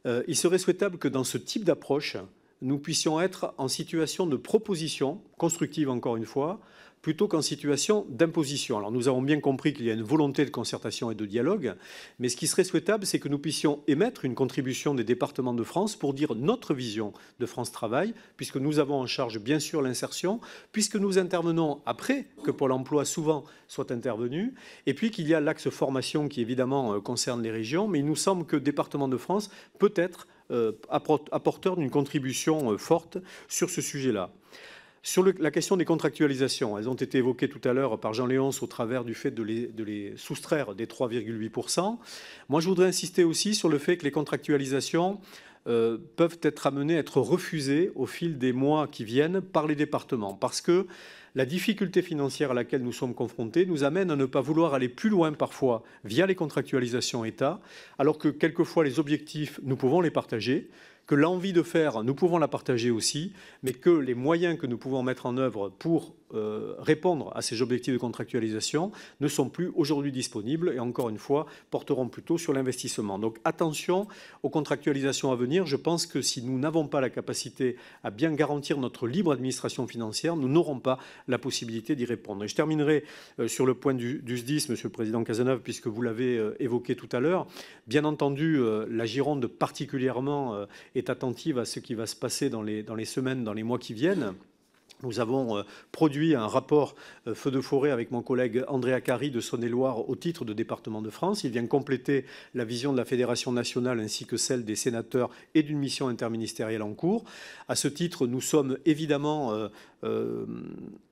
S3: euh, il serait souhaitable que dans ce type d'approche, nous puissions être en situation de proposition constructive, encore une fois, plutôt qu'en situation d'imposition. Alors nous avons bien compris qu'il y a une volonté de concertation et de dialogue, mais ce qui serait souhaitable, c'est que nous puissions émettre une contribution des départements de France pour dire notre vision de France Travail, puisque nous avons en charge bien sûr l'insertion, puisque nous intervenons après que Pôle Emploi souvent soit intervenu, et puis qu'il y a l'axe formation qui évidemment euh, concerne les régions, mais il nous semble que département de France peut être euh, apporteur d'une contribution euh, forte sur ce sujet-là. Sur la question des contractualisations, elles ont été évoquées tout à l'heure par Jean-Léonce au travers du fait de les, soustraire des 3,8%. Moi, je voudrais insister aussi sur le fait que les contractualisations euh, peuvent être amenées à être refusées au fil des mois qui viennent par les départements. Parce que la difficulté financière à laquelle nous sommes confrontés nous amène à ne pas vouloir aller plus loin parfois via les contractualisations État, alors que quelquefois les objectifs, nous pouvons les partager que l'envie de faire, nous pouvons la partager aussi, mais que les moyens que nous pouvons mettre en œuvre pour euh, répondre à ces objectifs de contractualisation ne sont plus aujourd'hui disponibles et encore une fois porteront plutôt sur l'investissement. Donc attention aux contractualisations à venir. Je pense que si nous n'avons pas la capacité à bien garantir notre libre administration financière, nous n'aurons pas la possibilité d'y répondre. je terminerai euh, sur le point du, SDIS, Monsieur le Président Cazeneuve, puisque vous l'avez euh, évoqué tout à l'heure. Bien entendu, la Gironde particulièrement est attentive à ce qui va se passer dans les semaines, dans les mois qui viennent. Nous avons euh, produit un rapport euh, feu de forêt avec mon collègue André Acari de Saône-et-Loire au titre de département de France. Il vient compléter la vision de la Fédération nationale ainsi que celle des sénateurs et d'une mission interministérielle en cours. À ce titre, nous sommes évidemment euh,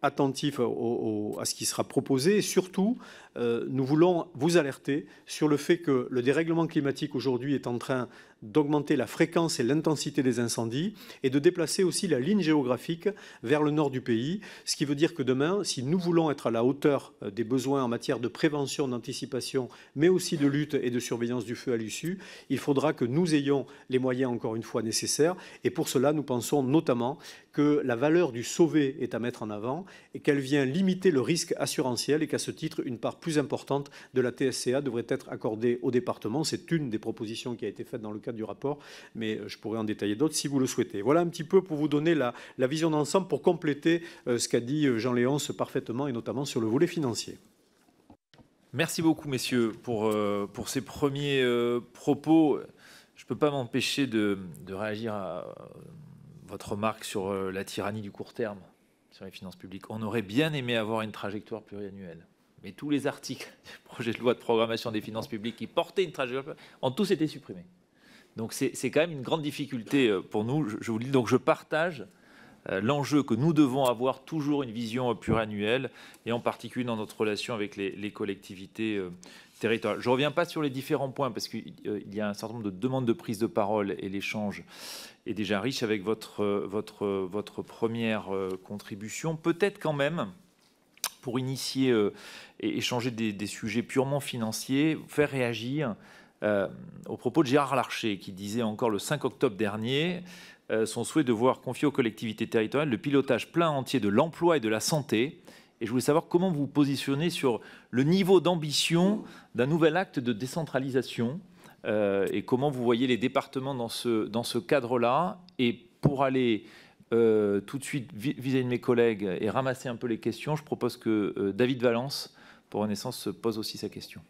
S3: attentifs à ce qui sera proposé et surtout euh, nous voulons vous alerter sur le fait que le dérèglement climatique aujourd'hui est en train d'augmenter la fréquence et l'intensité des incendies et de déplacer aussi la ligne géographique vers le nord du pays, ce qui veut dire que demain, si nous voulons être à la hauteur euh, des besoins en matière de prévention, d'anticipation, mais aussi de lutte et de surveillance du feu à l'issue, il faudra que nous ayons les moyens encore une fois nécessaires et pour cela, nous pensons notamment que la valeur du sauvé est à mettre en avant et qu'elle vient limiter le risque assurantiel et qu'à ce titre, une part plus importante de la TSCA devrait être accordée au département. C'est une des propositions qui a été faite dans le cadre du rapport, mais euh, je pourrais en détailler d'autres si vous le souhaitez. Voilà un petit peu pour vous donner la, vision d'ensemble, pour compléter euh, ce qu'a dit euh, Jean-Léonce parfaitement et notamment sur le volet financier.
S1: Merci beaucoup, messieurs, pour, pour ces premiers propos. Je ne peux pas m'empêcher de, de, réagir à, votre remarque sur euh, la tyrannie du court terme sur les finances publiques. On aurait bien aimé avoir une trajectoire pluriannuelle. Mais tous les articles du projet de loi de programmation des finances publiques qui portaient une trajectoire ont tous été supprimés. Donc c'est quand même une grande difficulté euh, pour nous, je, vous dis. Donc je partage euh, l'enjeu que nous devons avoir toujours une vision pluriannuelle, et en particulier dans notre relation avec les, les collectivités je ne reviens pas sur les différents points parce qu'il euh, y a un certain nombre de demandes de prise de parole et l'échange est déjà riche avec votre, euh, euh, première contribution. Peut-être quand même, pour initier et échanger des, sujets purement financiers, faire réagir au propos de Gérard Larcher qui disait encore le 5 octobre dernier son souhait de voir confier aux collectivités territoriales le pilotage plein entier de l'emploi et de la santé et je voulais savoir comment vous vous positionnez sur le niveau d'ambition d'un nouvel acte de décentralisation euh, et comment vous voyez les départements dans ce, dans ce cadre-là. Et pour aller euh, tout de suite vis-à-vis de mes collègues et ramasser un peu les questions, je propose que euh, David Valence, pour Renaissance, se pose aussi sa question.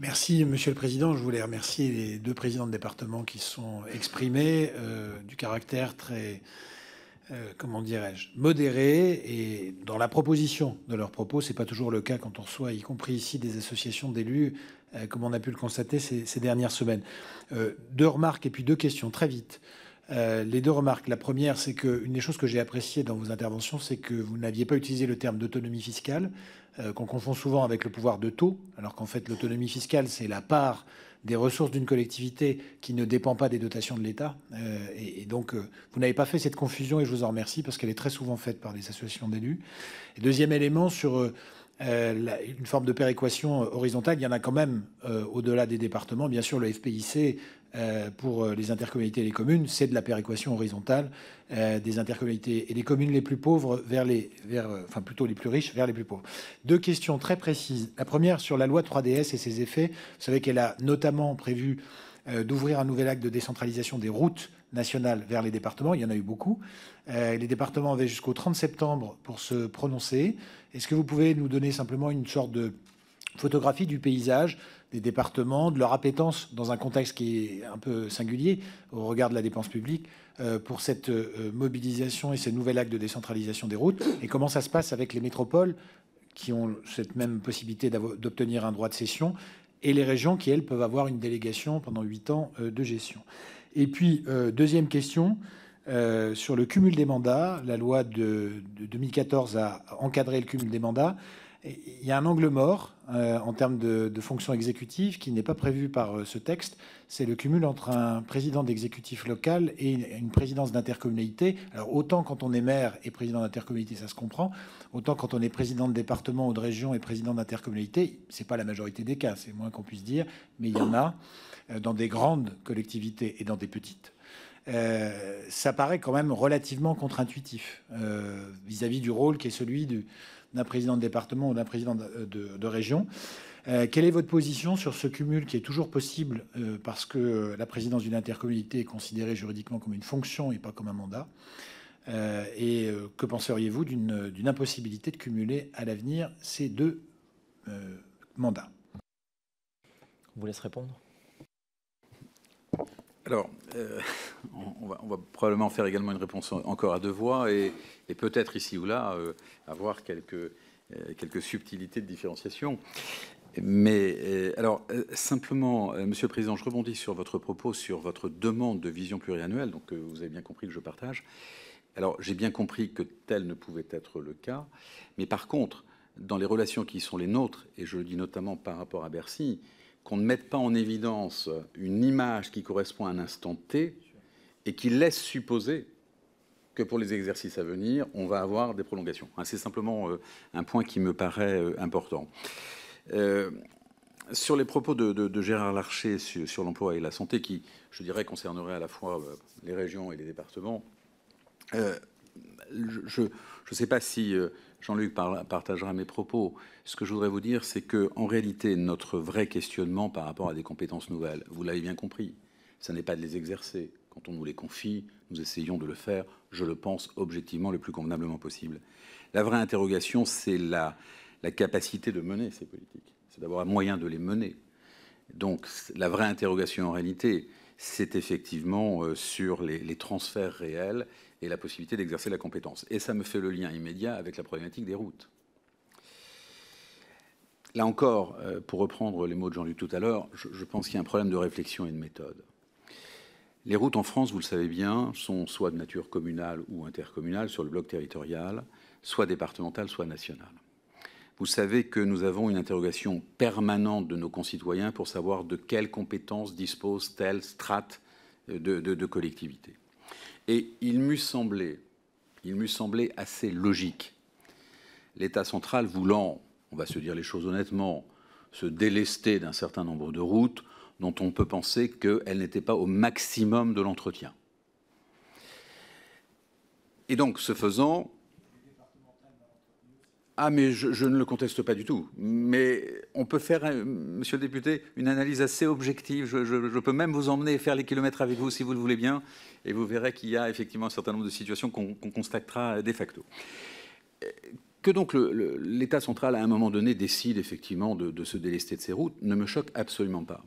S4: Merci, Monsieur le Président. Je voulais remercier les deux présidents de département qui se sont exprimés du caractère très euh, comment dirais-je, modérés et dans la proposition de leurs propos. Ce n'est pas toujours le cas quand on reçoit, y compris ici, des associations d'élus, euh, comme on a pu le constater ces, dernières semaines. Euh, deux remarques et puis deux questions, très vite. les deux remarques. La première, c'est qu'une des choses que j'ai appréciées dans vos interventions, c'est que vous n'aviez pas utilisé le terme d'autonomie fiscale, qu'on confond souvent avec le pouvoir de taux, alors qu'en fait, l'autonomie fiscale, c'est la part des ressources d'une collectivité qui ne dépend pas des dotations de l'État. Euh, et, donc, euh, vous n'avez pas fait cette confusion et je vous en remercie parce qu'elle est très souvent faite par des associations d'élus. deuxième élément sur euh, une forme de péréquation horizontale, il y en a quand même au-delà des départements. Bien sûr, le FPIC euh, pour euh, les intercommunalités et les communes, c'est de la péréquation horizontale euh, des intercommunalités et des communes les plus pauvres vers les, vers, enfin plutôt les plus riches vers les plus pauvres. Deux questions très précises. La première sur la loi 3DS et ses effets. Vous savez qu'elle a notamment prévu d'ouvrir un nouvel acte de décentralisation des routes nationales vers les départements. Il y en a eu beaucoup. les départements avaient jusqu'au 30 septembre pour se prononcer. Est-ce que vous pouvez nous donner simplement une sorte de photographie du paysage des départements, de leur appétence dans un contexte qui est un peu singulier au regard de la dépense publique euh, pour cette euh, mobilisation et ces nouvel actes de décentralisation des routes et comment ça se passe avec les métropoles qui ont cette même possibilité d'obtenir un droit de cession et les régions qui, elles, peuvent avoir une délégation pendant huit ans euh, de gestion. Et puis, deuxième question, sur le cumul des mandats. La loi de 2014 a encadré le cumul des mandats il y a un angle mort euh, en termes de, fonction exécutive qui n'est pas prévu par euh, ce texte. C'est le cumul entre un président d'exécutif local et une, présidence d'intercommunalité. Alors autant quand on est maire et président d'intercommunalité, ça se comprend. Autant quand on est président de département ou de région et président d'intercommunalité, c'est pas la majorité des cas, c'est moins qu'on puisse dire, mais il y en a euh, dans des grandes collectivités et dans des petites. ça paraît quand même relativement contre-intuitif vis-à-vis du rôle qui est celui du, d'un président de département ou d'un président de, euh, région. Euh, quelle est votre position sur ce cumul qui est toujours possible euh, parce que la présidence d'une intercommunalité est considérée juridiquement comme une fonction et pas comme un mandat Et que penseriez-vous d'une impossibilité de cumuler à l'avenir ces deux mandats On vous laisse répondre.
S2: Alors, euh, on, va, probablement faire également une réponse encore à deux voix et, peut-être ici ou là euh, avoir quelques, euh, quelques subtilités de différenciation. Mais alors, simplement, Monsieur le Président, je rebondis sur votre propos, sur votre demande de vision pluriannuelle, donc vous avez bien compris que je partage. Alors, j'ai bien compris que tel ne pouvait être le cas, mais par contre, dans les relations qui sont les nôtres, et je le dis notamment par rapport à Bercy, qu'on ne mette pas en évidence une image qui correspond à un instant T et qui laisse supposer que pour les exercices à venir, on va avoir des prolongations. C'est simplement euh, un point qui me paraît euh, important. Euh, sur les propos de, Gérard Larcher sur, l'emploi et la santé, qui, je dirais, concernerait à la fois les régions et les départements, je ne sais pas si Jean-Luc partagera mes propos. Ce que je voudrais vous dire, c'est que, en réalité, notre vrai questionnement par rapport à des compétences nouvelles, vous l'avez bien compris, ce n'est pas de les exercer. Quand on nous les confie, nous essayons de le faire, je le pense, objectivement, le plus convenablement possible. La vraie interrogation, c'est la, la capacité de mener ces politiques. C'est d'avoir un moyen de les mener. Donc, la vraie interrogation, en réalité, c'est effectivement euh, sur les transferts réels et la possibilité d'exercer la compétence. Et ça me fait le lien immédiat avec la problématique des routes. Là encore, euh, pour reprendre les mots de Jean-Luc tout à l'heure, je pense qu'il y a un problème de réflexion et de méthode. Les routes en France, vous le savez bien, sont soit de nature communale ou intercommunale sur le bloc territorial, soit départementale, soit nationale. Vous savez que nous avons une interrogation permanente de nos concitoyens pour savoir de quelles compétences dispose telle strate euh, de, de collectivité. Et il m'eût semblé, il assez logique, l'État central voulant, on va se dire les choses honnêtement, se délester d'un certain nombre de routes dont on peut penser qu'elles n'étaient pas au maximum de l'entretien. Et donc, ce faisant, ah, mais je, ne le conteste pas du tout. Mais on peut faire, euh, monsieur le député, une analyse assez objective. Je, peux même vous emmener faire les kilomètres avec vous si vous le voulez bien. Et vous verrez qu'il y a effectivement un certain nombre de situations qu'on constatera euh, de facto. Euh, que donc l'État central, à un moment donné, décide effectivement de, se délester de ses routes ne me choque absolument pas.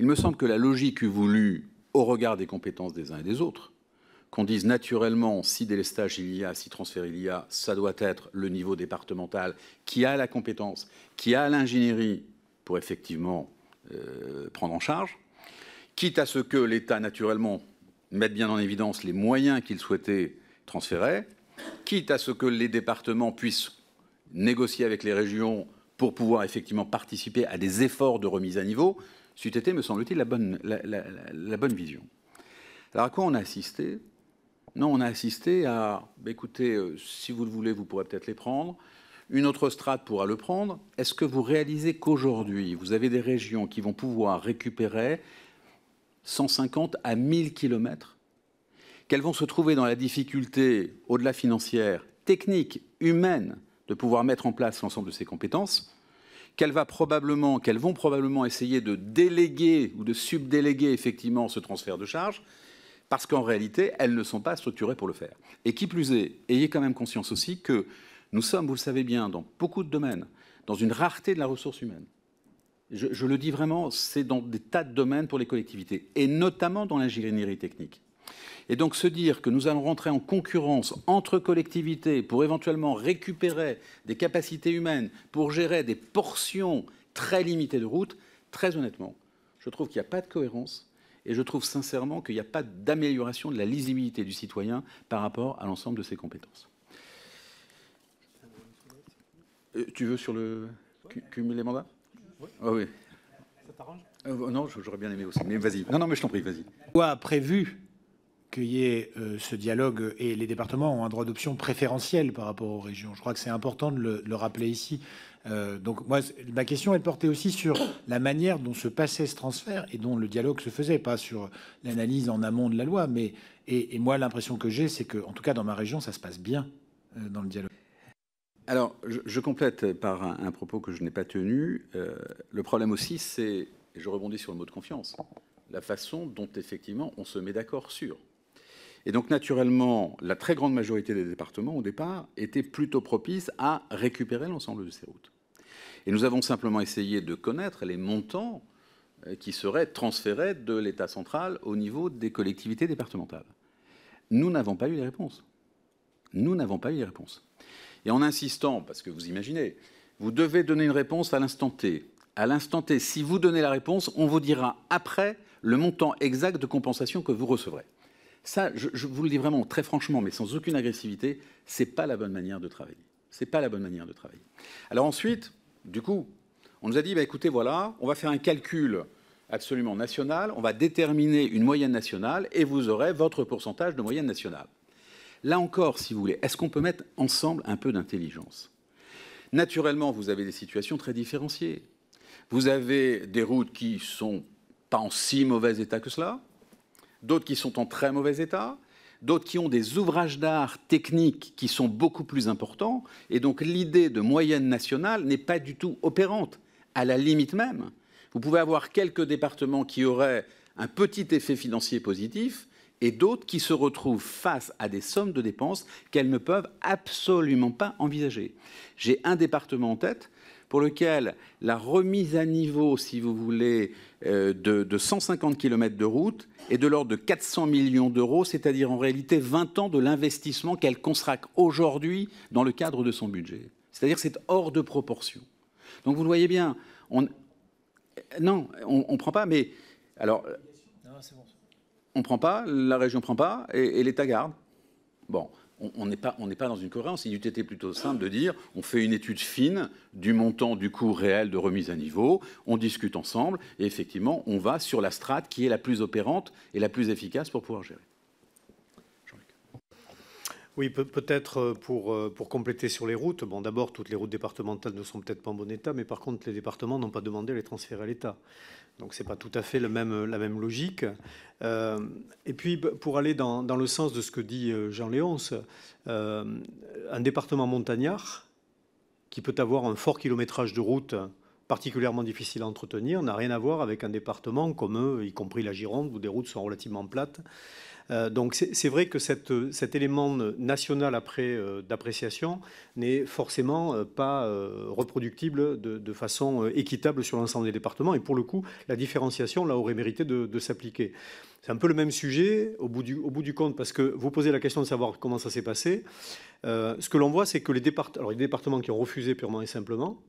S2: Il me semble que la logique eût voulu au regard des compétences des uns et des autres qu'on dise naturellement si délestage il y a, si transfert il y a, ça doit être le niveau départemental qui a la compétence, qui a l'ingénierie pour effectivement euh, prendre en charge, quitte à ce que l'État naturellement mette bien en évidence les moyens qu'il souhaitait transférer, quitte à ce que les départements puissent négocier avec les régions pour pouvoir effectivement participer à des efforts de remise à niveau, c'eût été, me semble-t-il, la bonne, la bonne vision. Alors à quoi on a assisté non, on a assisté à, bah, écoutez, euh, si vous le voulez, vous pourrez peut-être les prendre. Une autre strate pourra le prendre. Est-ce que vous réalisez qu'aujourd'hui, vous avez des régions qui vont pouvoir récupérer 150 à 1000 km Qu'elles vont se trouver dans la difficulté, au-delà financière, technique, humaine, de pouvoir mettre en place l'ensemble de ces compétences qu'elles vont probablement essayer de déléguer ou de subdéléguer effectivement ce transfert de charge parce qu'en réalité, elles ne sont pas structurées pour le faire. Et qui plus est, ayez quand même conscience aussi que nous sommes, vous le savez bien, dans beaucoup de domaines, dans une rareté de la ressource humaine. Je, le dis vraiment, c'est dans des tas de domaines pour les collectivités, et notamment dans l'ingénierie technique. Et donc se dire que nous allons rentrer en concurrence entre collectivités pour éventuellement récupérer des capacités humaines, pour gérer des portions très limitées de routes, très honnêtement, je trouve qu'il n'y a pas de cohérence et je trouve sincèrement qu'il n'y a pas d'amélioration de la lisibilité du citoyen par rapport à l'ensemble de ses compétences. Euh, tu veux sur le cumul des mandats Oui. Ah oui. Ça t'arrange euh, Non, j'aurais bien aimé aussi. Mais vas-y. Non, non, mais je t'en prie, vas-y.
S4: Quoi a prévu qu'il y ait euh, ce dialogue et les départements ont un droit d'option préférentiel par rapport aux régions. Je crois que c'est important de le, de le rappeler ici. Euh, donc moi, ma question est portée aussi sur la manière dont se passait ce transfert et dont le dialogue se faisait, pas sur l'analyse en amont de la loi, mais et, moi l'impression que j'ai, c'est que en tout cas dans ma région, ça se passe bien
S2: euh, dans le dialogue. Alors je, complète par un, propos que je n'ai pas tenu. Euh, le problème aussi, c'est, je rebondis sur le mot de confiance, la façon dont effectivement on se met d'accord sur. Et donc, naturellement, la très grande majorité des départements, au départ, étaient plutôt propices à récupérer l'ensemble de ces routes. Et nous avons simplement essayé de connaître les montants euh, qui seraient transférés de l'État central au niveau des collectivités départementales. Nous n'avons pas eu les réponses. Nous n'avons pas eu les réponses. Et en insistant, parce que vous imaginez, vous devez donner une réponse à l'instant T. À l'instant T, si vous donnez la réponse, on vous dira après le montant exact de compensation que vous recevrez. Ça, je, vous le dis vraiment très franchement, mais sans aucune agressivité, c'est pas la bonne manière de travailler. C'est pas la bonne manière de travailler. Alors ensuite, du coup, On nous a dit, bah, écoutez, voilà, on va faire un calcul absolument national, on va déterminer une moyenne nationale et vous aurez votre pourcentage de moyenne nationale. Là encore, si vous voulez, est-ce qu'on peut mettre ensemble un peu d'intelligence Naturellement, vous avez des situations très différenciées. Vous avez des routes qui sont pas en si mauvais état que cela, d'autres qui sont en très mauvais état, d'autres qui ont des ouvrages d'art techniques qui sont beaucoup plus importants. Et donc l'idée de moyenne nationale n'est pas du tout opérante, à la limite même. Vous pouvez avoir quelques départements qui auraient un petit effet financier positif et d'autres qui se retrouvent face à des sommes de dépenses qu'elles ne peuvent absolument pas envisager. J'ai un département en tête pour lequel la remise à niveau, si vous voulez, euh, de, 150 km de route et de l'ordre de 400 millions d'euros, c'est-à-dire en réalité 20 ans de l'investissement qu'elle consacre aujourd'hui dans le cadre de son budget. C'est-à-dire c'est hors de proportion. Donc vous le voyez bien, on... non, on ne prend pas, mais alors... On prend pas, la région ne prend pas, et, et l'État garde. Bon on n'est pas, dans une cohérence. Il eût été plutôt simple de dire on fait une étude fine du montant du coût réel de remise à niveau, on discute ensemble, et effectivement, on va sur la strate qui est la plus opérante et la plus efficace pour pouvoir gérer.
S3: Oui, peut-être euh, pour, euh, pour compléter sur les routes. Bon, d'abord, toutes les routes départementales ne sont peut-être pas en bon état, mais par contre, les départements n'ont pas demandé à les transférer à l'État. Donc ce n'est pas tout à fait la même logique. Euh, et puis pour aller dans, le sens de ce que dit euh, Jean Léonce, euh, un département montagnard qui peut avoir un fort kilométrage de route particulièrement difficile à entretenir n'a rien à voir avec un département comme, eux, y compris la Gironde, où des routes sont relativement plates. Euh, donc c'est vrai que cet élément national après euh, d'appréciation n'est forcément euh, pas reproductible de, façon équitable sur l'ensemble des départements. Et pour le coup, la différenciation là aurait mérité de, s'appliquer. C'est un peu le même sujet au bout, du, compte, parce que vous posez la question de savoir comment ça s'est passé. ce que l'on voit, c'est que les départements qui ont refusé purement et simplement,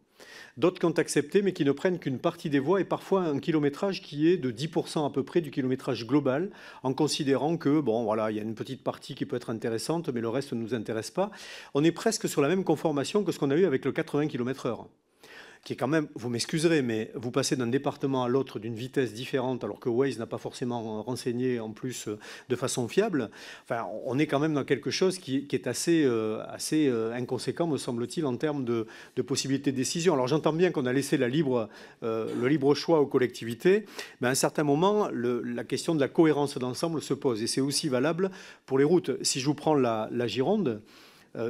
S3: d'autres qui ont accepté mais qui ne prennent qu'une partie des voies et parfois un kilométrage qui est de 10% à peu près du kilométrage global en considérant que, bon voilà, il y a une petite partie qui peut être intéressante mais le reste ne nous intéresse pas. On est presque sur la même conformation que ce qu'on a eu avec le 80 km/h qui est quand même, vous m'excuserez, mais vous passez d'un département à l'autre d'une vitesse différente, alors que Waze n'a pas forcément renseigné en plus euh, de façon fiable. Enfin, on est quand même dans quelque chose qui, est assez, euh, assez euh, inconséquent, me semble-t-il, en termes de, de possibilités de décision. Alors j'entends bien qu'on a laissé la libre, le libre choix aux collectivités, mais à un certain moment, la question de la cohérence d'ensemble se pose. Et c'est aussi valable pour les routes. Si je vous prends la, Gironde,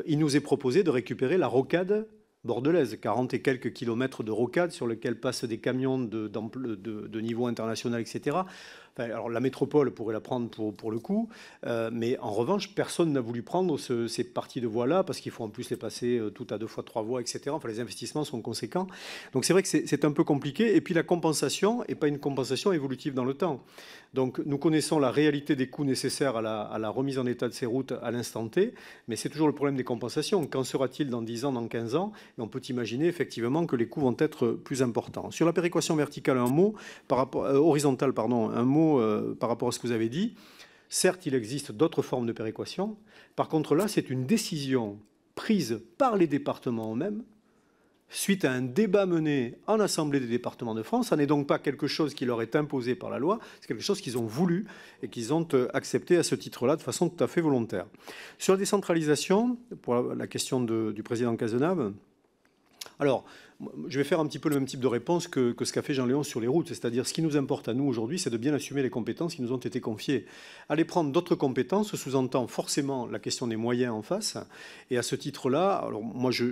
S3: il nous est proposé de récupérer la rocade bordelaise, 40 et quelques kilomètres de rocade sur lequel passent des camions de niveau international, etc alors la métropole pourrait la prendre pour, le coup, euh, mais en revanche, personne n'a voulu prendre ces parties de voies-là parce qu'il faut en plus les passer tout euh, toutes à deux fois trois voies, etc. Enfin, les investissements sont conséquents. Donc c'est vrai que c'est un peu compliqué. Et puis la compensation n'est pas une compensation évolutive dans le temps. Donc nous connaissons la réalité des coûts nécessaires à la, remise en état de ces routes à l'instant T, mais c'est toujours le problème des compensations. Qu'en sera-t-il dans 10 ans, dans 15 ans on peut imaginer effectivement que les coûts vont être plus importants. Sur la péréquation verticale, un mot, par rapport, euh, horizontale, pardon, un mot euh, par rapport à ce que vous avez dit. Certes, il existe d'autres formes de péréquation. Par contre, là, c'est une décision prise par les départements eux-mêmes suite à un débat mené en Assemblée des départements de France. Ça n'est donc pas quelque chose qui leur est imposé par la loi, c'est quelque chose qu'ils ont voulu et qu'ils ont euh, accepté à ce titre-là de façon tout à fait volontaire. Sur la décentralisation, pour la question du président Cazenave, alors je vais faire un petit peu le même type de réponse que, ce qu'a fait Jean-Léon sur les routes, c'est-à-dire ce qui nous importe à nous aujourd'hui, c'est de bien assumer les compétences qui nous ont été confiées. Aller prendre d'autres compétences sous-entend forcément la question des moyens en face, et à ce titre-là, alors moi je,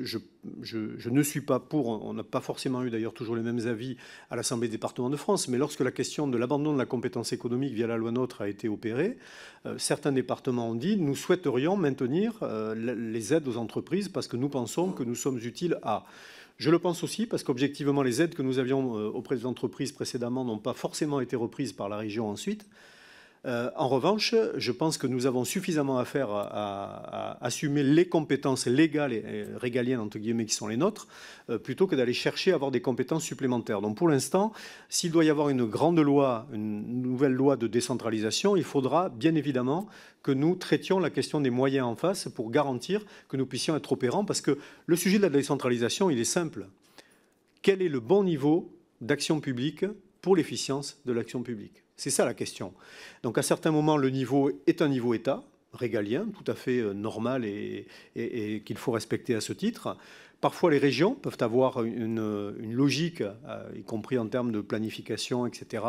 S3: ne suis pas pour, on n'a pas forcément eu d'ailleurs toujours les mêmes avis à l'Assemblée des départements de France, mais lorsque la question de l'abandon de la compétence économique via la loi NOTRe a été opérée, euh, certains départements ont dit nous souhaiterions maintenir euh, les aides aux entreprises parce que nous pensons que nous sommes utiles à. Je le pense aussi parce qu'objectivement, les aides que nous avions euh, auprès des entreprises précédemment n'ont pas forcément été reprises par la région ensuite. Euh, en revanche, je pense que nous avons suffisamment à faire à, assumer les compétences légales et régaliennes, entre guillemets, qui sont les nôtres, euh, plutôt que d'aller chercher à avoir des compétences supplémentaires. Donc pour l'instant, s'il doit y avoir une grande loi, une nouvelle loi de décentralisation, il faudra bien évidemment que nous traitions la question des moyens en face pour garantir que nous puissions être opérants, parce que le sujet de la décentralisation, il est simple. Quel est le bon niveau d'action publique pour l'efficience de l'action publique c'est ça la question. Donc à certains moments, le niveau est un niveau État régalien, tout à fait euh, normal et, qu'il faut respecter à ce titre. Parfois, les régions peuvent avoir une, logique, euh, y compris en termes de planification, etc.,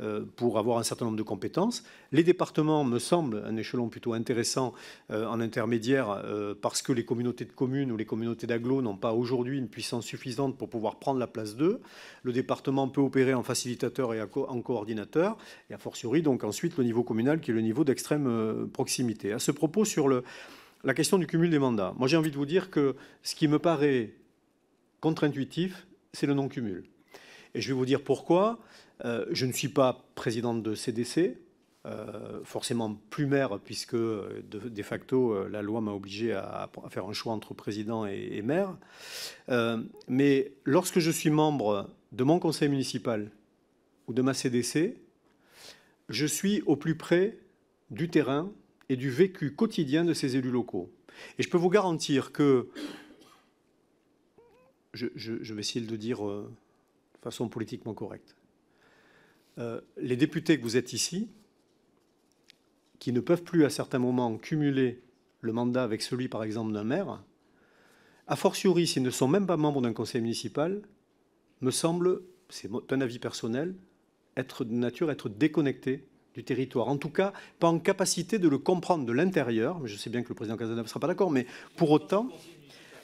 S3: euh, pour avoir un certain nombre de compétences. Les départements me semblent un échelon plutôt intéressant euh, en intermédiaire parce que les communautés de communes ou les communautés d'agglos n'ont pas aujourd'hui une puissance suffisante pour pouvoir prendre la place d'eux. Le département peut opérer en facilitateur et en coordinateur, et a fortiori donc ensuite le niveau communal qui est le niveau d'extrême proximité. À ce propos, sur le la question du cumul des mandats. Moi, j'ai envie de vous dire que ce qui me paraît contre-intuitif, c'est le non-cumul. Et je vais vous dire pourquoi. Euh, je ne suis pas présidente de CDC, euh, forcément plus maire, puisque de, facto, euh, la loi m'a obligé à, faire un choix entre président et, maire. mais lorsque je suis membre de mon conseil municipal ou de ma CDC, je suis au plus près du terrain, et du vécu quotidien de ces élus locaux. Et je peux vous garantir que, je, vais essayer de dire euh, de façon politiquement correcte, euh, les députés que vous êtes ici, qui ne peuvent plus à certains moments cumuler le mandat avec celui, par exemple, d'un maire, a fortiori s'ils ne sont même pas membres d'un conseil municipal, me semble, c'est un avis personnel, être de nature, être déconnecté du territoire, en tout cas pas en capacité de le comprendre de l'intérieur. Je sais bien que le président Casanova ne sera pas d'accord, mais pour autant...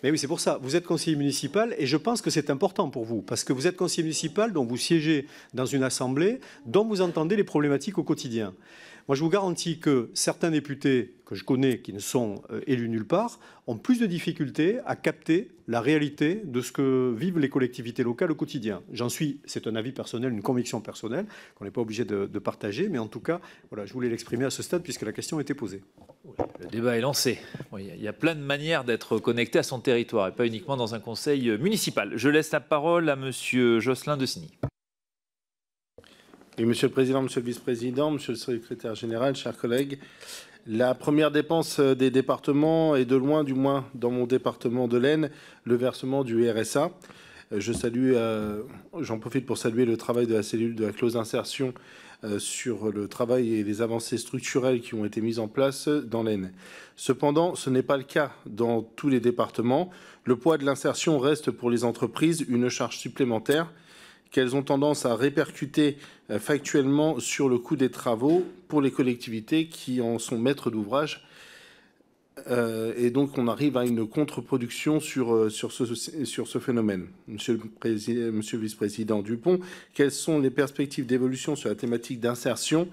S3: Mais oui, c'est pour ça. Vous êtes conseiller municipal et je pense que c'est important pour vous parce que vous êtes conseiller municipal dont vous siégez dans une assemblée dont vous entendez les problématiques au quotidien. Moi, je vous garantis que certains députés que je connais qui ne sont euh, élus nulle part ont plus de difficultés à capter la réalité de ce que vivent les collectivités locales au quotidien. J'en suis, c'est un avis personnel, une conviction personnelle qu'on n'est pas obligé de, partager, mais en tout cas, voilà, je voulais
S1: l'exprimer à ce stade puisque la question était posée. le débat est lancé. il y a plein de manières d'être connecté à son territoire et pas uniquement dans un conseil euh, municipal. Je laisse la parole à Monsieur Jocelyn de
S5: monsieur le Président, Monsieur le Vice-président, Monsieur le Secrétaire général, chers collègues, la première dépense euh, des départements est de loin, du moins dans mon département de l'Aisne, le versement du RSA. Euh, euh, j'en profite pour saluer le travail de la cellule de la clause d'insertion sur le travail et les avancées structurelles qui ont été mises en place dans l'Aisne. Cependant, ce n'est pas le cas dans tous les départements. Le poids de l'insertion reste pour les entreprises une charge supplémentaire qu'elles ont tendance à répercuter euh, factuellement sur le coût des travaux pour les collectivités qui en sont maîtres d'ouvrage. Euh, et donc on arrive à une contre-production sur, euh, sur, ce, sur ce phénomène. Monsieur le, Monsieur vice-président Dupont, quelles sont les perspectives d'évolution sur la thématique d'insertion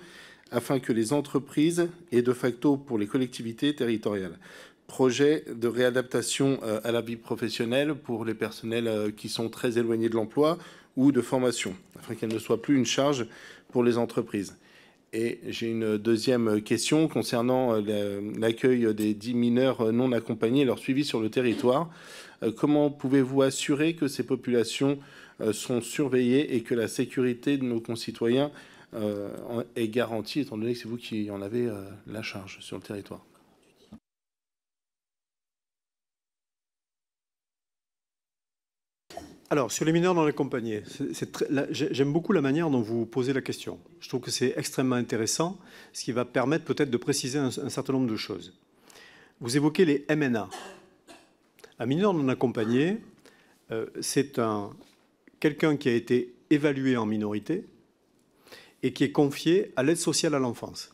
S5: afin que les entreprises et de facto pour les collectivités territoriales projet de réadaptation à la vie professionnelle pour les personnels qui sont très éloignés de l'emploi ou de formation, afin qu'elle ne soit plus une charge pour les entreprises. Et j'ai une deuxième question concernant euh, l'accueil des dix mineurs non accompagnés et leur suivi sur le territoire. Euh, comment pouvez-vous assurer que ces populations euh, sont surveillées et que la sécurité de nos concitoyens est garantie, étant donné que c'est vous qui en avez la charge sur le territoire
S3: Alors, sur les mineurs non accompagnés, j'aime beaucoup la manière dont vous posez la question. Je trouve que c'est extrêmement intéressant, ce qui va permettre peut-être de préciser un, certain nombre de choses. Vous évoquez les MNA. Un mineur non accompagné, euh, c'est un, quelqu'un qui a été évalué en minorité et qui est confié à l'aide sociale à l'enfance.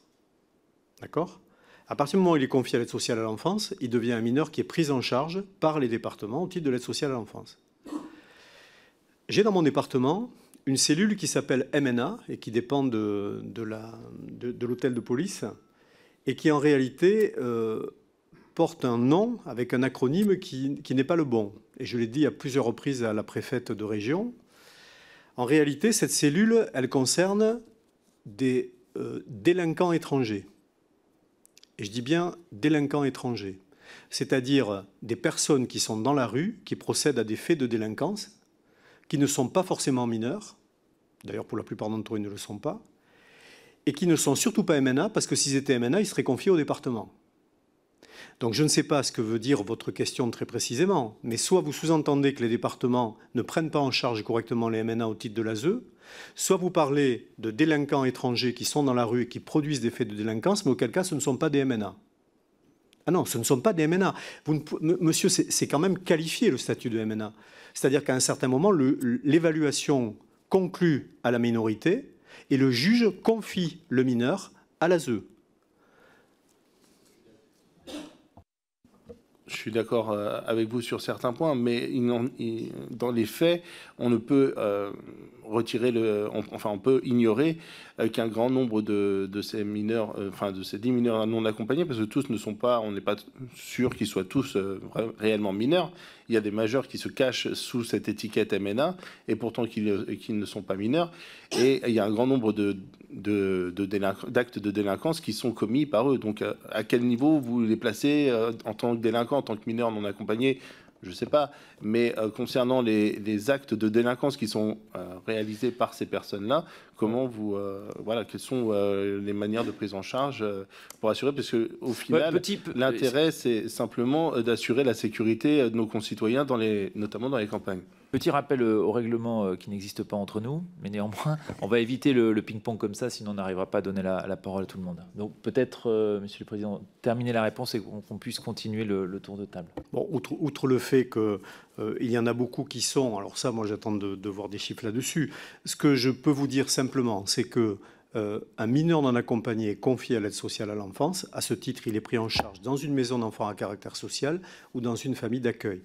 S3: D'accord à partir du moment où il est confié à l'aide sociale à l'enfance, il devient un mineur qui est pris en charge par les départements au titre de l'aide sociale à l'enfance. J'ai dans mon département une cellule qui s'appelle MNA et qui dépend de, l'hôtel de, police et qui en réalité euh, porte un nom avec un acronyme qui, n'est pas le bon. Et je l'ai dit à plusieurs reprises à la préfète de région. En réalité, cette cellule, elle concerne des euh, délinquants étrangers. Et je dis bien délinquants étrangers, c'est-à-dire des personnes qui sont dans la rue, qui procèdent à des faits de délinquance, qui ne sont pas forcément mineurs, d'ailleurs pour la plupart d'entre eux ils ne le sont pas, et qui ne sont surtout pas MNA, parce que s'ils étaient MNA, ils seraient confiés au département. Donc je ne sais pas ce que veut dire votre question très précisément, mais soit vous sous-entendez que les départements ne prennent pas en charge correctement les MNA au titre de l'ASE, soit vous parlez de délinquants étrangers qui sont dans la rue et qui produisent des faits de délinquance, mais auquel cas ce ne sont pas des MNA. Ah non, ce ne sont pas des MNA. monsieur, c'est quand même qualifié le statut de MNA. C'est-à-dire qu'à un certain moment, l'évaluation conclut à la minorité et le juge confie le mineur à l'ASE. je suis d'accord
S5: euh, avec vous sur certains points, mais dans les faits, on ne peut euh, retirer le, on, enfin, on peut ignorer euh, qu'un grand nombre de, ces mineurs, euh, enfin de ces 10 mineurs non accompagnés, parce que tous ne sont pas, on n'est pas sûr qu'ils soient tous euh, réellement mineurs. Il y a des majeurs qui se cachent sous cette étiquette MNA et pourtant qu'ils ne sont pas mineurs. Et il y a un grand nombre de d'actes de, de, délinquance qui sont commis par eux. Donc, à quel niveau vous les placez en tant que délinquants, en tant que mineurs non accompagnés je ne sais pas. Mais euh, concernant les, actes de délinquance qui sont euh, réalisés par ces personnes-là, comment vous, euh, voilà, quelles sont les manières de prise en charge pour assurer, parce que au final, l'intérêt c'est simplement d'assurer la
S1: sécurité de nos concitoyens, dans les, notamment dans les campagnes. Petit rappel euh, au règlement euh, qui n'existe pas entre nous, mais néanmoins, on va éviter le, ping-pong comme ça, sinon on n'arrivera pas à donner la, parole à tout le monde. Donc peut-être, euh, Monsieur le Président, terminer la réponse et qu'on puisse continuer le, tour de table. Bon,
S3: outre, le fait qu'il y en a beaucoup qui sont, alors ça, moi j'attends de, voir des chiffres là-dessus. Ce que je peux vous dire simplement, c'est que un mineur non accompagné est confié à l'aide sociale à l'enfance. À ce titre, il est pris en charge dans une maison d'enfants à caractère social ou dans une famille d'accueil.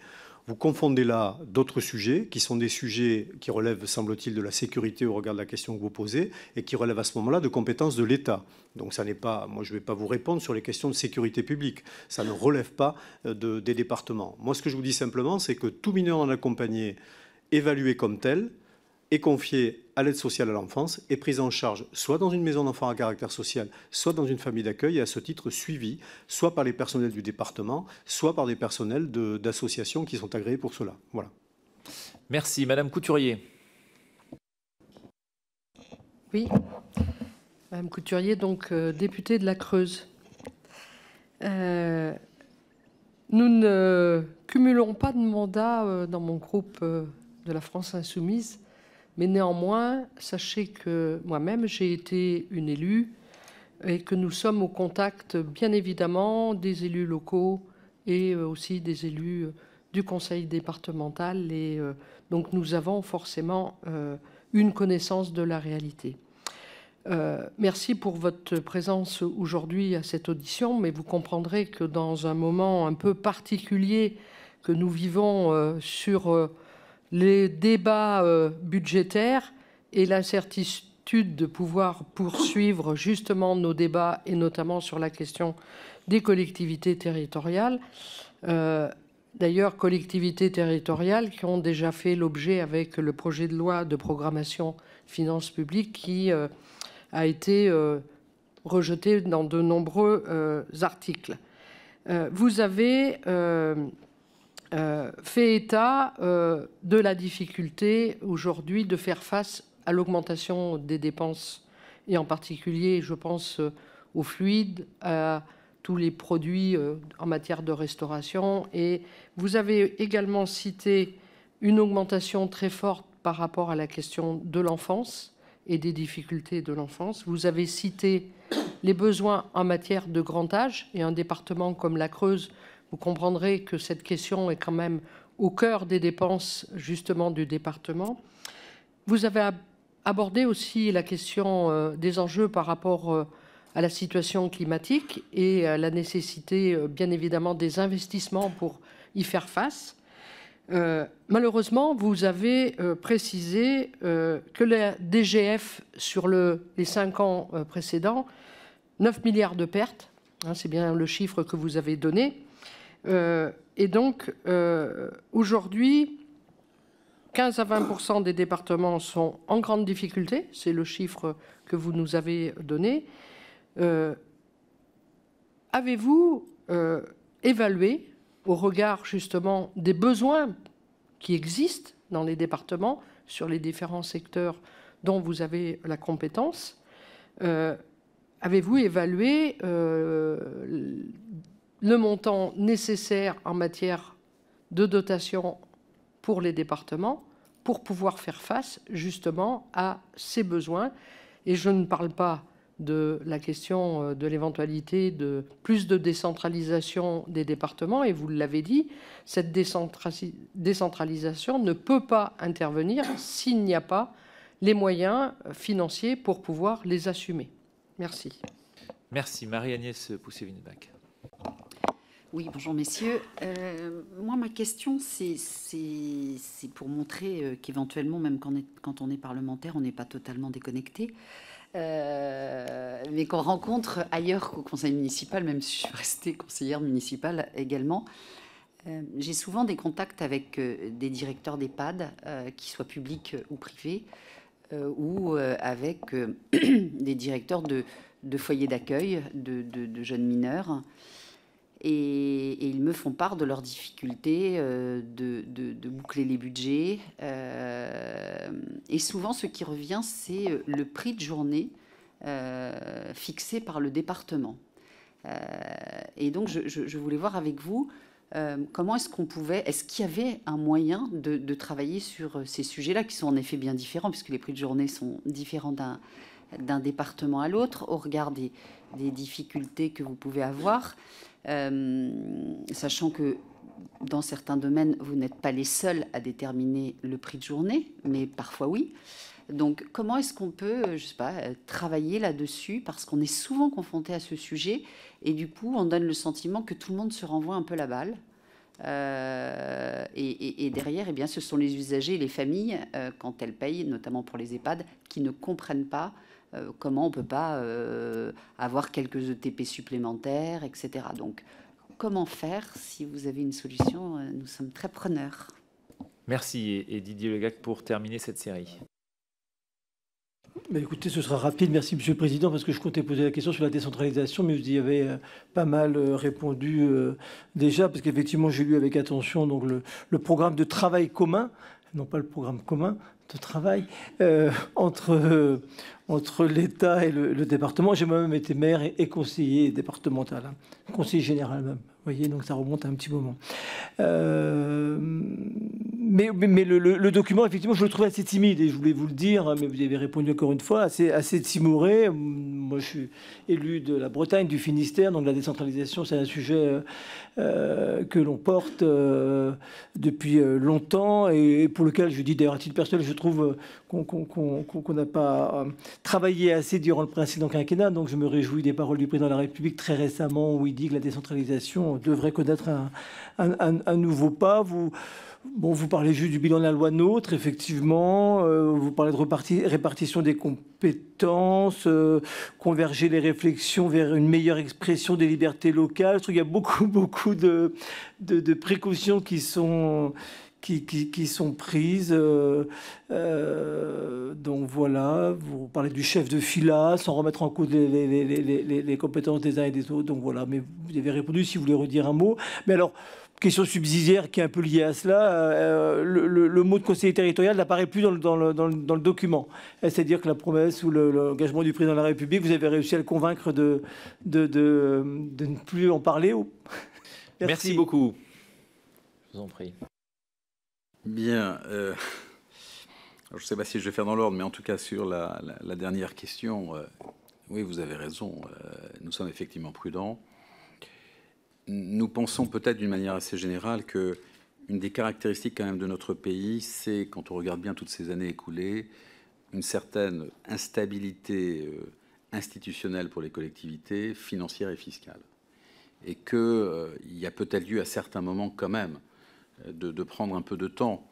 S3: Vous confondez là d'autres sujets qui sont des sujets qui relèvent, semble-t-il, de la sécurité au regard de la question que vous posez et qui relèvent à ce moment-là de compétences de l'État. Donc ça n'est pas, moi je ne vais pas vous répondre sur les questions de sécurité publique. Ça ne relève pas euh, des départements. Moi ce que je vous dis simplement, c'est que tout mineur en accompagné, évalué comme tel, est confiée à l'aide sociale à l'enfance et prise en charge soit dans une maison d'enfants à caractère social, soit dans une famille d'accueil et à ce titre suivie, soit par les personnels du département, soit par des personnels d'associations qui sont agréés pour cela. Voilà.
S1: Merci. Madame Couturier.
S6: Oui. Madame Couturier, donc euh, députée de la Creuse. Euh, nous ne cumulons pas de mandat euh, dans mon groupe de la France insoumise mais néanmoins, sachez que moi-même, j'ai été une élue et que nous sommes au contact, bien évidemment, des élus locaux et euh, aussi des élus euh, du conseil départemental. Et euh, donc, nous avons forcément une connaissance de la réalité. merci pour votre présence aujourd'hui à cette audition, mais vous comprendrez que dans un moment un peu particulier que nous vivons sur les débats euh, budgétaires et l'incertitude de pouvoir poursuivre justement nos débats et notamment sur la question des collectivités territoriales. Euh, d'ailleurs, collectivités territoriales qui ont déjà fait l'objet avec le projet de loi de programmation finances publique qui euh, a été rejeté dans de nombreux articles. vous avez euh, fait état euh, de la difficulté aujourd'hui de faire face à l'augmentation des dépenses, et en particulier, je pense euh, au fluide, à tous les produits en matière de restauration. Et vous avez également cité une augmentation très forte par rapport à la question de l'enfance et des difficultés de l'enfance. Vous avez cité les besoins en matière de grand âge, et un département comme la Creuse vous comprendrez que cette question est quand même au cœur des dépenses justement du département. Vous avez abordé aussi la question euh, des enjeux par rapport euh, à la situation climatique et à la nécessité euh, bien évidemment des investissements pour y faire face. malheureusement, vous avez précisé que la DGF sur le, les cinq ans précédents, 9 milliards de pertes, hein, c'est bien le chiffre que vous avez donné, euh, et donc, euh, aujourd'hui, 15 à 20 des départements sont en grande difficulté, c'est le chiffre que vous nous avez donné. Euh, avez-vous évalué, au regard justement des besoins qui existent dans les départements, sur les différents secteurs dont vous avez la compétence, avez-vous évalué le montant nécessaire en matière de dotation pour les départements pour pouvoir faire face justement à ces besoins. Et je ne parle pas de la question euh, de l'éventualité de plus de décentralisation des départements. Et vous l'avez dit, cette décentralisation ne peut pas intervenir s'il n'y a pas les moyens financiers pour pouvoir les assumer. Merci.
S1: Merci Marie-Agnès poussé bac
S7: oui, bonjour messieurs. Euh, moi, ma question, c'est pour montrer euh, qu'éventuellement, même quand on, est, parlementaire, on n'est pas totalement déconnecté, euh, mais qu'on rencontre ailleurs qu'au conseil municipal, même si je suis restée conseillère municipale également. J'ai souvent des contacts avec des directeurs d'EHPAD, qu'ils soient publics ou privés, ou avec des directeurs de, foyers d'accueil de, jeunes mineurs. Et, ils me font part de leurs difficultés euh, de, boucler les budgets. Euh, et souvent, ce qui revient, c'est euh, le prix de journée fixé par le département. et donc, je, voulais voir avec vous comment est-ce qu'on pouvait, est-ce qu'il y avait un moyen de, travailler sur ces sujets-là, qui sont en effet bien différents, puisque les prix de journée sont différents d'un département à l'autre, au regard des, difficultés que vous pouvez avoir. Euh, sachant que dans certains domaines, vous n'êtes pas les seuls à déterminer le prix de journée, mais parfois oui. Donc, comment est-ce qu'on peut, euh, je sais pas, euh, travailler là-dessus Parce qu'on est souvent confronté à ce sujet et du coup, on donne le sentiment que tout le monde se renvoie un peu la balle. et, derrière, eh bien, ce sont les usagers et les familles, quand elles payent, notamment pour les EHPAD, qui ne comprennent pas euh, comment on ne peut pas euh, avoir quelques ETP supplémentaires, etc. Donc, comment faire Si vous avez une solution, euh, nous sommes très preneurs.
S1: Merci et Didier Legac pour terminer cette série.
S8: Mais bah, écoutez, ce sera rapide. Merci, Monsieur le Président, parce que je comptais poser la question sur la décentralisation, mais vous y avez pas mal répondu déjà, parce qu'effectivement, j'ai lu avec attention donc, le, programme de travail commun non pas le programme commun de travail entre, entre l'État et le, département. J'ai moi-même été maire et, conseiller départemental, hein. conseiller général même. Vous voyez, donc ça remonte à un petit moment. Euh, mais, le, document, effectivement, je le trouve assez timide, et je voulais vous le dire, hein, mais vous avez répondu encore une fois, assez, assez timoré. Moi, je suis élu de la Bretagne, du Finistère, donc la décentralisation, c'est un sujet euh, euh, que l'on porte euh, depuis longtemps, et, pour lequel, je dis d'ailleurs à titre personnel, je trouve qu'on n'a pas travaillé assez durant le précédent quinquennat, donc je me réjouis des paroles du président de la République très récemment, où il dit que la décentralisation devrait connaître un, un nouveau pas. Vous, Bon, vous parlez juste du bilan de la loi NOTRe, effectivement. Euh, vous parlez de répartition des compétences, euh, converger les réflexions vers une meilleure expression des libertés locales. Je trouve qu'il y a beaucoup, beaucoup de, de, précautions qui sont, qui, sont prises. Euh, donc voilà, vous parlez du chef de fila, sans remettre en cause les, les, compétences des uns et des autres. Donc voilà, mais vous avez répondu si vous voulez redire un mot. Mais alors, question subsidiaire qui est un peu liée à cela, euh, euh, le, mot de conseiller territorial n'apparaît plus dans le, dans le document. C'est-à-dire que la promesse ou l'engagement du président de la République, vous avez réussi à le convaincre de, de, de, ne plus en parler. Merci. beaucoup.
S1: Je vous en prie.
S2: Bien. Euh, je ne sais pas si je vais faire dans l'ordre, mais en tout cas sur la, dernière question, oui, vous avez raison. nous sommes effectivement prudents nous pensons peut-être d'une manière assez générale que une des caractéristiques quand même de notre pays, c'est quand on regarde bien toutes ces années écoulées, une certaine instabilité euh, institutionnelle pour les collectivités financières et fiscales, et qu'il euh, y a peut-être lieu à certains moments quand même euh, de, prendre un peu de temps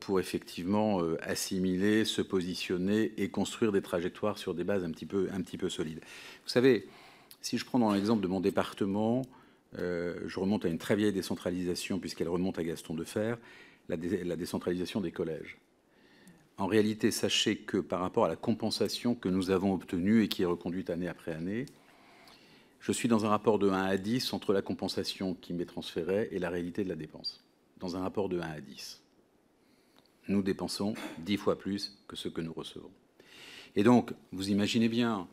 S2: pour effectivement assimiler, se positionner et construire des trajectoires sur des bases un petit peu, un petit peu solides. Vous savez, si je prends dans l'exemple de mon département, euh, je remonte à une très vieille décentralisation, puisqu'elle remonte à Gaston Defer, la, la décentralisation des collèges. En réalité, sachez que par rapport à la compensation que nous avons obtenue et qui est reconduite année après année, je suis dans un rapport de 1 à 10 entre la compensation qui m'est transférée et la réalité de la dépense. Dans un rapport de 1 à 10. Nous dépensons 10 fois plus que ce que nous recevons. Et donc, vous imaginez bien,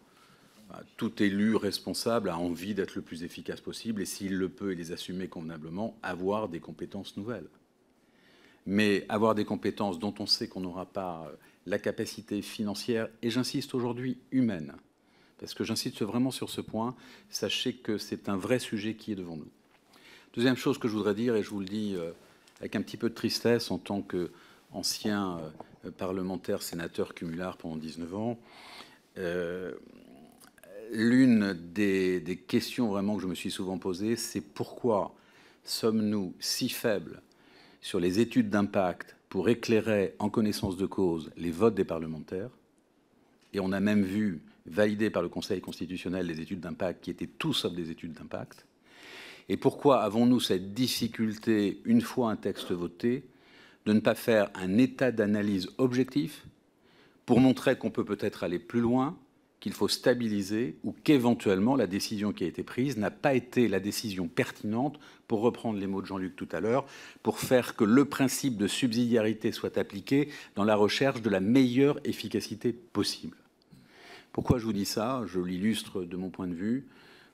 S2: euh, tout élu responsable a envie d'être le plus efficace possible et s'il le peut et les assumer convenablement, avoir des compétences nouvelles. Mais avoir des compétences dont on sait qu'on n'aura pas euh, la capacité financière et j'insiste aujourd'hui humaine, parce que j'insiste vraiment sur ce point, sachez que c'est un vrai sujet qui est devant nous. Deuxième chose que je voudrais dire, et je vous le dis euh, avec un petit peu de tristesse en tant qu'ancien parlementaire sénateur cumulard pendant 19 ans, l'une des, questions vraiment que je me suis souvent posée, c'est pourquoi sommes-nous si faibles sur les études d'impact pour éclairer en connaissance de cause les votes des parlementaires Et on a même vu valider par le Conseil constitutionnel les études d'impact qui étaient tout sauf des études d'impact. Et pourquoi avons-nous cette difficulté, une fois un texte voté, de ne pas faire un état d'analyse objectif pour montrer qu'on peut peut-être aller plus loin, qu'il faut stabiliser ou qu'éventuellement la décision qui a été prise n'a pas été la décision pertinente, pour reprendre les mots de Jean-Luc tout à l'heure, pour faire que le principe de subsidiarité soit appliqué dans la recherche de la meilleure efficacité possible. Pourquoi je vous dis ça Je l'illustre de mon point de vue.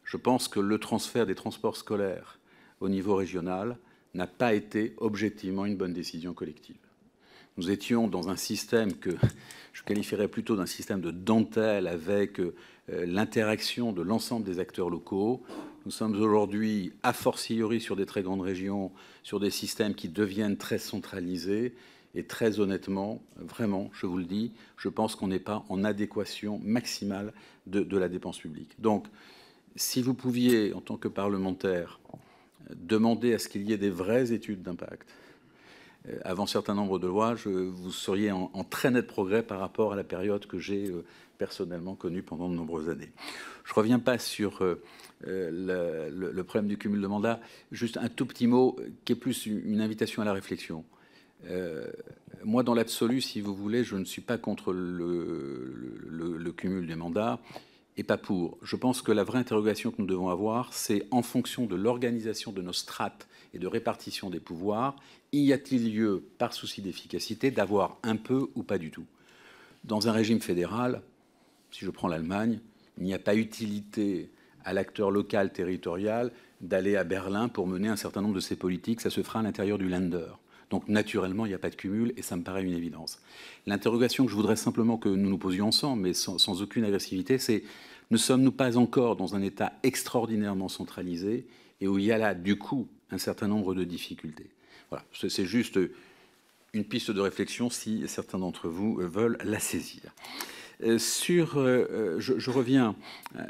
S2: Je pense que le transfert des transports scolaires au niveau régional n'a pas été objectivement une bonne décision collective. Nous étions dans un système que je qualifierais plutôt d'un système de dentelle avec euh, l'interaction de l'ensemble des acteurs locaux. Nous sommes aujourd'hui, a fortiori, sur des très grandes régions, sur des systèmes qui deviennent très centralisés. Et très honnêtement, vraiment, je vous le dis, je pense qu'on n'est pas en adéquation maximale de, la dépense publique. Donc, si vous pouviez, en tant que parlementaire, demander à ce qu'il y ait des vraies études d'impact, euh, avant certains nombre de lois, je, vous seriez en, très net progrès par rapport à la période que j'ai euh, personnellement connue pendant de nombreuses années. Je ne reviens pas sur euh, le, problème du cumul de mandats, juste un tout petit mot qui est plus une invitation à la réflexion. moi, dans l'absolu, si vous voulez, je ne suis pas contre le, le cumul des mandats et pas pour. Je pense que la vraie interrogation que nous devons avoir, c'est en fonction de l'organisation de nos strates et de répartition des pouvoirs, y a-t-il lieu, par souci d'efficacité, d'avoir un peu ou pas du tout Dans un régime fédéral, si je prends l'Allemagne, il n'y a pas utilité à l'acteur local territorial d'aller à Berlin pour mener un certain nombre de ses politiques. Ça se fera à l'intérieur du Länder. Donc naturellement, il n'y a pas de cumul et ça me paraît une évidence. L'interrogation que je voudrais simplement que nous nous posions ensemble, mais sans, sans aucune agressivité, c'est ne sommes-nous pas encore dans un État extraordinairement centralisé et où il y a là, du coup, un certain nombre de difficultés voilà, c'est juste une piste de réflexion si certains d'entre vous euh, veulent la saisir. Euh, sur, euh, je, reviens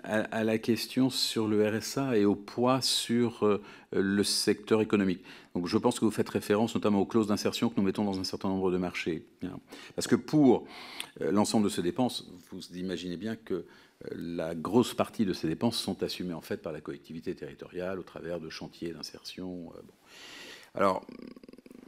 S2: à, la question sur le RSA et au poids sur le secteur économique. Donc, je pense que vous faites référence notamment aux clauses d'insertion que nous mettons dans un certain nombre de marchés. Hein. Parce que pour l'ensemble de ces dépenses, vous imaginez bien que la grosse partie de ces dépenses sont assumées en fait par la collectivité territoriale au travers de chantiers d'insertion. Alors,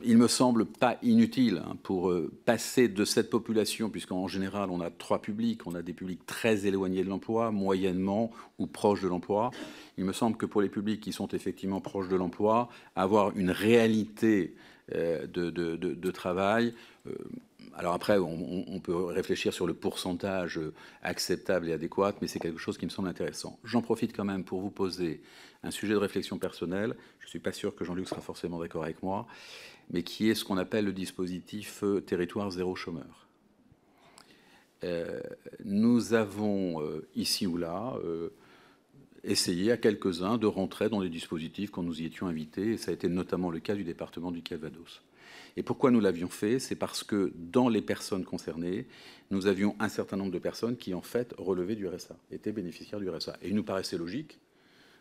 S2: il me semble pas inutile hein, pour euh, passer de cette population, puisqu'en général on a trois publics, on a des publics très éloignés de l'emploi, moyennement ou proches de l'emploi. Il me semble que pour les publics qui sont effectivement proches de l'emploi, avoir une réalité euh, de, travail, euh, alors après, on, peut réfléchir sur le pourcentage acceptable et adéquat, mais c'est quelque chose qui me semble intéressant. J'en profite quand même pour vous poser un sujet de réflexion personnelle. Je ne suis pas sûr que Jean-Luc sera forcément d'accord avec moi, mais qui est ce qu'on appelle le dispositif euh, territoire zéro chômeur. Euh, nous avons euh, ici ou là essayé à quelques-uns de rentrer dans les dispositifs quand nous y étions invités, et ça a été notamment le cas du département du Calvados. Et pourquoi nous l'avions fait C'est parce que dans les personnes concernées, nous avions un certain nombre de personnes qui, en fait, relevaient du RSA, étaient bénéficiaires du RSA. Et il nous paraissait logique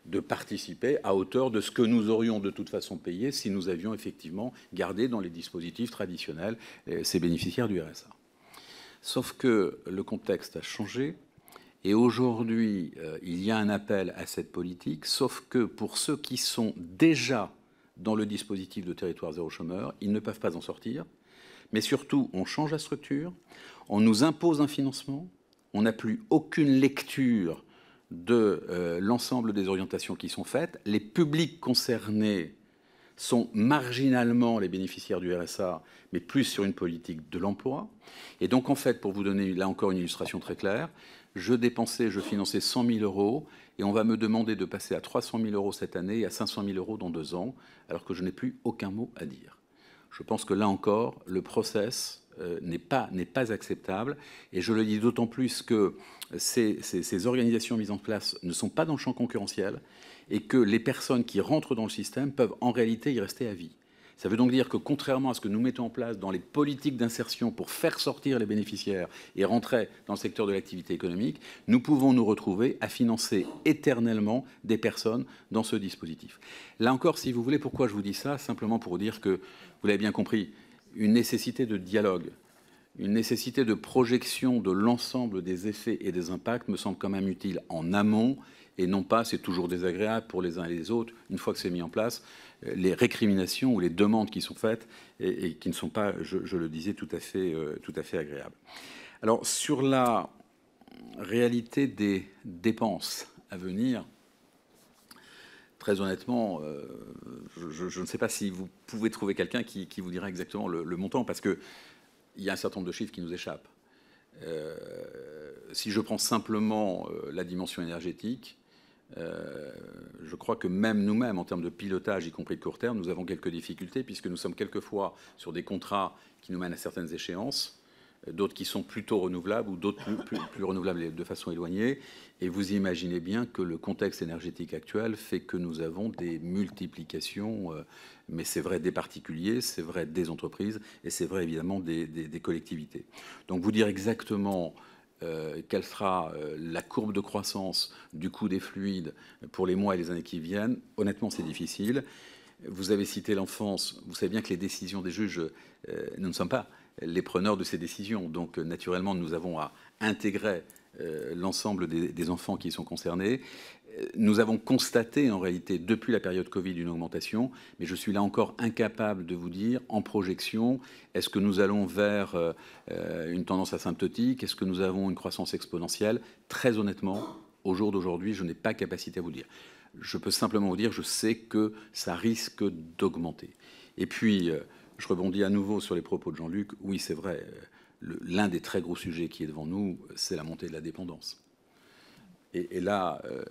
S2: de participer à hauteur de ce que nous aurions de toute façon payé si nous avions effectivement gardé dans les dispositifs traditionnels euh, ces bénéficiaires du RSA. Sauf que le contexte a changé et aujourd'hui euh, il y a un appel à cette politique, sauf que pour ceux qui sont déjà dans le dispositif de territoire zéro chômeur, ils ne peuvent pas en sortir. Mais surtout, on change la structure, on nous impose un financement, on n'a plus aucune lecture de euh, l'ensemble des orientations qui sont faites. Les publics concernés sont marginalement les bénéficiaires du RSA, mais plus sur une politique de l'emploi. Et donc, en fait, pour vous donner là encore une illustration très claire, je dépensais, je finançais 100 000 euros et on va me demander de passer à 300 000 euros cette année et à 500 000 euros dans deux ans, alors que je n'ai plus aucun mot à dire. Je pense que là encore, le process euh, n'est pas, pas, acceptable. Et je le dis d'autant plus que ces organisations mises en place ne sont pas dans le champ concurrentiel et que les personnes qui rentrent dans le système peuvent en réalité y rester à vie. Ça veut donc dire que contrairement à ce que nous mettons en place dans les politiques d'insertion pour faire sortir les bénéficiaires et rentrer dans le secteur de l'activité économique, nous pouvons nous retrouver à financer éternellement des personnes dans ce dispositif. Là encore, si vous voulez, pourquoi je vous dis ça Simplement pour dire que, vous l'avez bien compris, une nécessité de dialogue, une nécessité de projection de l'ensemble des effets et des impacts me semble quand même utile en amont et non pas, c'est toujours désagréable pour les uns et les autres, une fois que c'est mis en place, euh, les récriminations ou les demandes qui sont faites et, qui ne sont pas, je, le disais, tout à fait, euh, tout à fait agréables. Alors sur la réalité des dépenses à venir, très honnêtement, euh, je, ne sais pas si vous pouvez trouver quelqu'un qui, vous dira exactement le, montant, parce qu'il y a un certain nombre de chiffres qui nous échappent. si je prends simplement la dimension énergétique, euh, je crois que même nous-mêmes, en termes de pilotage, y compris de court terme, nous avons quelques difficultés, puisque nous sommes quelquefois sur des contrats qui nous mènent à certaines échéances, euh, d'autres qui sont plutôt renouvelables ou d'autres plus, renouvelables de façon éloignée. Et vous imaginez bien que le contexte énergétique actuel fait que nous avons des multiplications, euh, mais c'est vrai des particuliers, c'est vrai des entreprises, et c'est vrai évidemment des collectivités. Donc vous dire exactement euh, quelle sera euh, la courbe de croissance du coût des fluides pour les mois et les années qui viennent, honnêtement, c'est difficile. Vous avez cité l'enfance. Vous savez bien que les décisions des juges, euh, nous ne sommes pas les preneurs de ces décisions. Donc, naturellement, nous avons à intégrer l'ensemble des, des, enfants qui sont concernés nous avons constaté en réalité depuis la période Covid une augmentation, mais je suis là encore incapable de vous dire en projection, est-ce que nous allons vers euh, euh, une tendance asymptotique, est-ce que nous avons une croissance exponentielle Très honnêtement, au jour d'aujourd'hui, je n'ai pas capacité à vous dire. Je peux simplement vous dire, je sais que ça risque d'augmenter. Et puis, euh, je rebondis à nouveau sur les propos de Jean-Luc. Oui, c'est vrai, l'un des très gros sujets qui est devant nous, c'est la montée de la dépendance. Et, là, euh,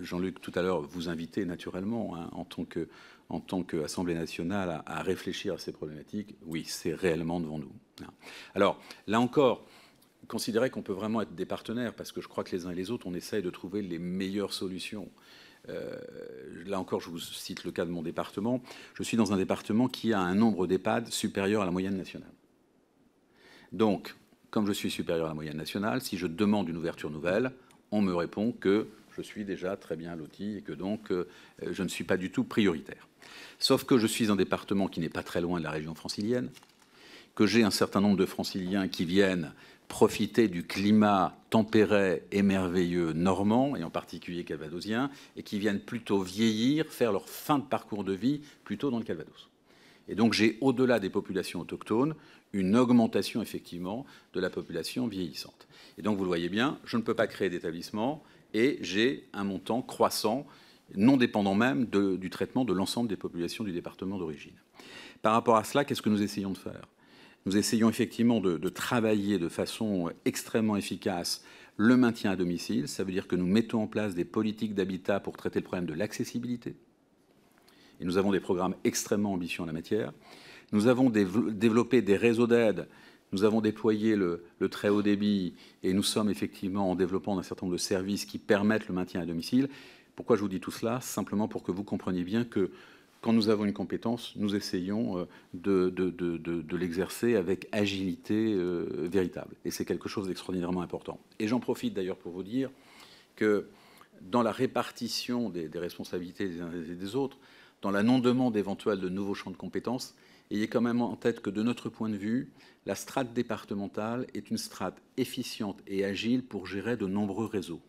S2: Jean-Luc, tout à l'heure, vous invitez naturellement, hein, en tant qu'Assemblée nationale, à, réfléchir à ces problématiques. Oui, c'est réellement devant nous. Hein. Alors, là encore, considérer qu'on peut vraiment être des partenaires, parce que je crois que les uns et les autres, on essaye de trouver les meilleures solutions. Euh, là encore, je vous cite le cas de mon département. Je suis dans un département qui a un nombre d'EHPAD supérieur à la moyenne nationale. Donc, comme je suis supérieur à la moyenne nationale, si je demande une ouverture nouvelle, on me répond que je suis déjà très bien loti et que donc euh, je ne suis pas du tout prioritaire. Sauf que je suis un département qui n'est pas très loin de la région francilienne, que j'ai un certain nombre de franciliens qui viennent profiter du climat tempéré et merveilleux normand, et en particulier calvadosien, et qui viennent plutôt vieillir, faire leur fin de parcours de vie plutôt dans le Calvados. Et donc j'ai, au-delà des populations autochtones, une augmentation effectivement de la population vieillissante. Et donc vous le voyez bien, je ne peux pas créer d'établissement et j'ai un montant croissant, non dépendant même du traitement de l'ensemble des populations du département d'origine. Par rapport à cela, qu'est-ce que nous essayons de faire Nous essayons effectivement de travailler de façon extrêmement efficace le maintien à domicile. Ça veut dire que nous mettons en place des politiques d'habitat pour traiter le problème de l'accessibilité et nous avons des programmes extrêmement ambitieux en la matière. Nous avons développé des réseaux d'aide, nous avons déployé le, très haut débit et nous sommes effectivement en développement d'un certain nombre de services qui permettent le maintien à domicile. Pourquoi je vous dis tout cela Simplement pour que vous compreniez bien que quand nous avons une compétence, nous essayons euh, de, l'exercer avec agilité euh, véritable. Et c'est quelque chose d'extraordinairement important. Et j'en profite d'ailleurs pour vous dire que dans la répartition des, des responsabilités des uns et des autres, dans la non-demande éventuelle de nouveaux champs de compétences, ayez quand même en tête que de notre point de vue, la strate départementale est une strate efficiente et agile pour gérer de nombreux réseaux.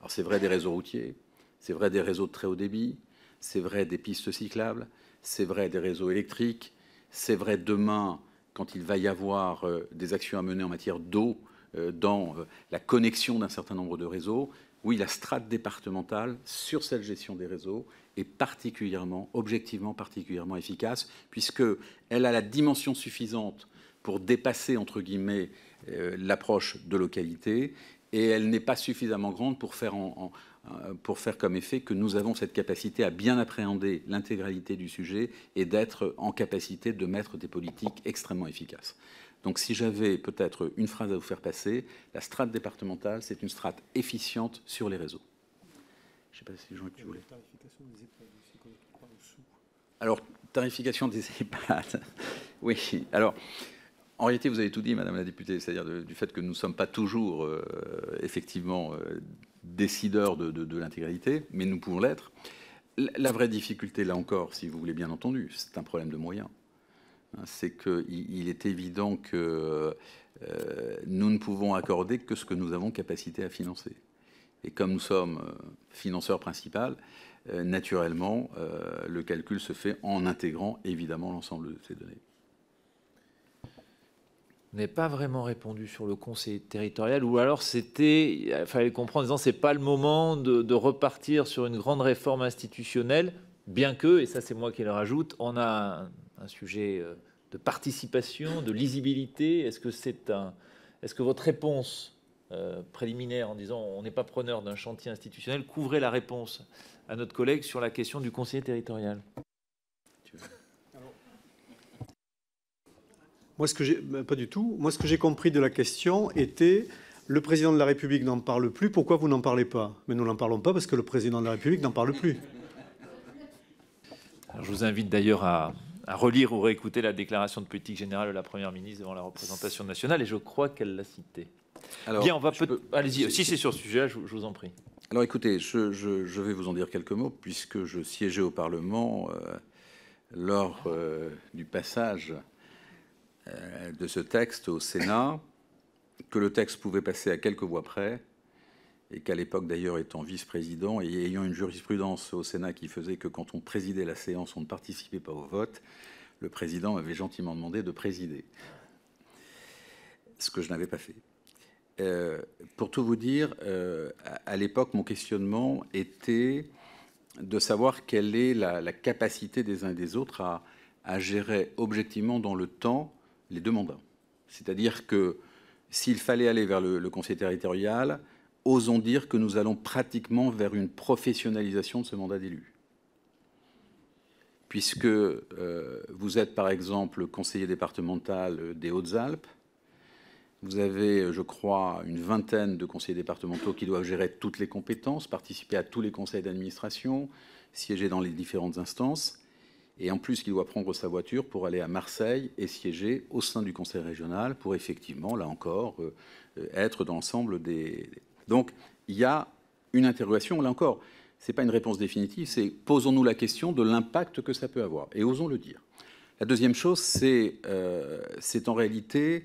S2: Alors c'est vrai des réseaux routiers, c'est vrai des réseaux de très haut débit, c'est vrai des pistes cyclables, c'est vrai des réseaux électriques, c'est vrai demain quand il va y avoir euh, des actions à mener en matière d'eau euh, dans euh, la connexion d'un certain nombre de réseaux. Oui, la strate départementale sur cette gestion des réseaux est particulièrement, objectivement particulièrement efficace, puisqu'elle a la dimension suffisante pour dépasser, entre guillemets, euh, l'approche de localité, et elle n'est pas suffisamment grande pour faire, euh, pour faire comme effet que nous avons cette capacité à bien appréhender l'intégralité du sujet et d'être en capacité de mettre des politiques extrêmement efficaces. Donc si j'avais peut-être une phrase à vous faire passer, la strate départementale, c'est une strate efficiente sur les réseaux. Je sais pas si Jean, tu voulais. Alors, tarification des EHPAD. oui, alors. En réalité, vous avez tout dit, Madame la députée, c'est-à-dire du fait que nous ne sommes pas toujours euh, effectivement euh, décideurs de, l'intégralité, mais nous pouvons l'être. La vraie difficulté, là encore, si vous voulez bien entendu, c'est un problème de moyens. Hein, c'est qu'il est évident que euh, nous ne pouvons accorder que ce que nous avons capacité à financer. Et comme nous sommes euh, financeurs principal, euh, naturellement, euh, le calcul se fait en intégrant évidemment l'ensemble de ces données.
S1: Vous n'avez pas vraiment répondu sur le conseil territorial, ou alors c'était, il fallait comprendre, en disant c'est pas le moment de, repartir sur une grande réforme institutionnelle, bien que, et ça c'est moi qui le rajoute, on a un, un sujet de participation, de lisibilité. Est-ce que c'est un, est-ce que votre réponse euh, préliminaire en disant on n'est pas preneur d'un chantier institutionnel, couvrez la réponse à notre collègue sur la question du conseiller territorial.
S3: Moi, ce que j'ai ben, pas du tout. Moi, ce que j'ai compris de la question était le président de la République n'en parle plus. Pourquoi vous n'en parlez pas Mais nous n'en parlons pas parce que le président de la République n'en parle plus.
S1: je vous invite d'ailleurs à, à relire ou réécouter la déclaration de politique générale de la Première ministre devant la représentation nationale, et je crois qu'elle l'a citée.
S2: Alors, Bien, on va Allez-y, si c'est
S1: sur ce sujet, je, vous en prie.
S2: Alors écoutez, je, vais vous en dire quelques mots, puisque je siégeais au Parlement euh, lors euh, du passage euh, de ce texte au Sénat, que le texte pouvait passer à quelques voix près, et qu'à l'époque d'ailleurs étant vice-président et ayant une jurisprudence au Sénat qui faisait que quand on présidait la séance, on ne participait pas au vote, le président m'avait gentiment demandé de présider, ce que je n'avais pas fait. Euh, pour tout vous dire, euh, à, l'époque, mon questionnement était de savoir quelle est la, capacité des uns et des autres à, gérer objectivement dans le temps les deux mandats. C'est-à-dire que s'il fallait aller vers le, conseil territorial, osons dire que nous allons pratiquement vers une professionnalisation de ce mandat d'élu. Puisque euh, vous êtes par exemple conseiller départemental des Hautes-Alpes, vous avez, euh, je crois, une vingtaine de conseillers départementaux qui doivent gérer toutes les compétences, participer à tous les conseils d'administration, siéger dans les différentes instances. Et en plus, qui doit prendre sa voiture pour aller à Marseille et siéger au sein du conseil régional pour effectivement, là encore, euh, euh, être dans l'ensemble des. Donc, il y a une interrogation, là encore. Ce n'est pas une réponse définitive, c'est posons-nous la question de l'impact que ça peut avoir et osons le dire. La deuxième chose, c'est en réalité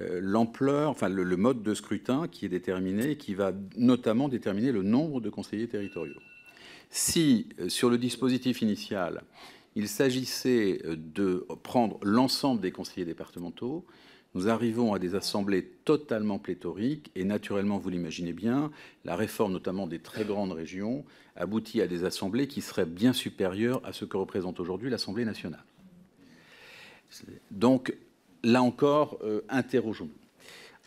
S2: euh, l'ampleur, enfin le, mode de scrutin qui est déterminé qui va notamment déterminer le nombre de conseillers territoriaux. Si euh, sur le dispositif initial, il s'agissait euh, de prendre l'ensemble des conseillers départementaux, nous arrivons à des assemblées totalement pléthoriques et naturellement, vous l'imaginez bien, la réforme notamment des très grandes régions aboutit à des assemblées qui seraient bien supérieures à ce que représente aujourd'hui l'Assemblée nationale. Donc là encore, euh, interrogeons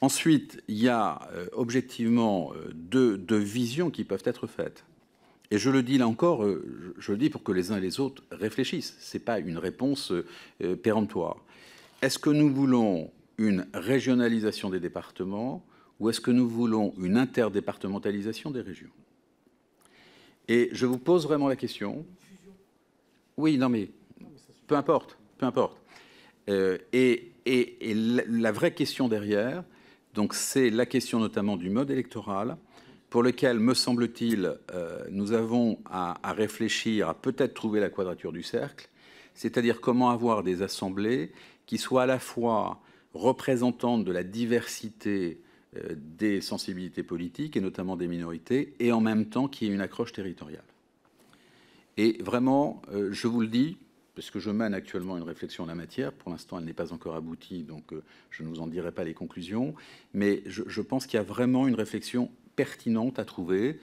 S2: Ensuite, il y a euh, objectivement euh, deux, visions qui peuvent être faites. Et je le dis là encore, je le dis pour que les uns et les autres réfléchissent. Ce n'est pas une réponse péremptoire. Est-ce que nous voulons une régionalisation des départements ou est-ce que nous voulons une interdépartementalisation des régions Et je vous pose vraiment la question. Oui, non mais peu importe, peu importe. et et, la, vraie question derrière, donc c'est la question notamment du mode électoral, pour lequel, me semble-t-il, euh, nous avons à, réfléchir, à peut-être trouver la quadrature du cercle, c'est-à-dire comment avoir des assemblées qui soient à la fois représentantes de la diversité euh, des sensibilités politiques, et notamment des minorités, et en même temps qui aient une accroche territoriale. Et vraiment, euh, je vous le dis, parce que je mène actuellement une réflexion en la matière. Pour l'instant, elle n'est pas encore aboutie, donc euh, je ne vous en dirai pas les conclusions. Mais je, pense qu'il y a vraiment une réflexion pertinente à trouver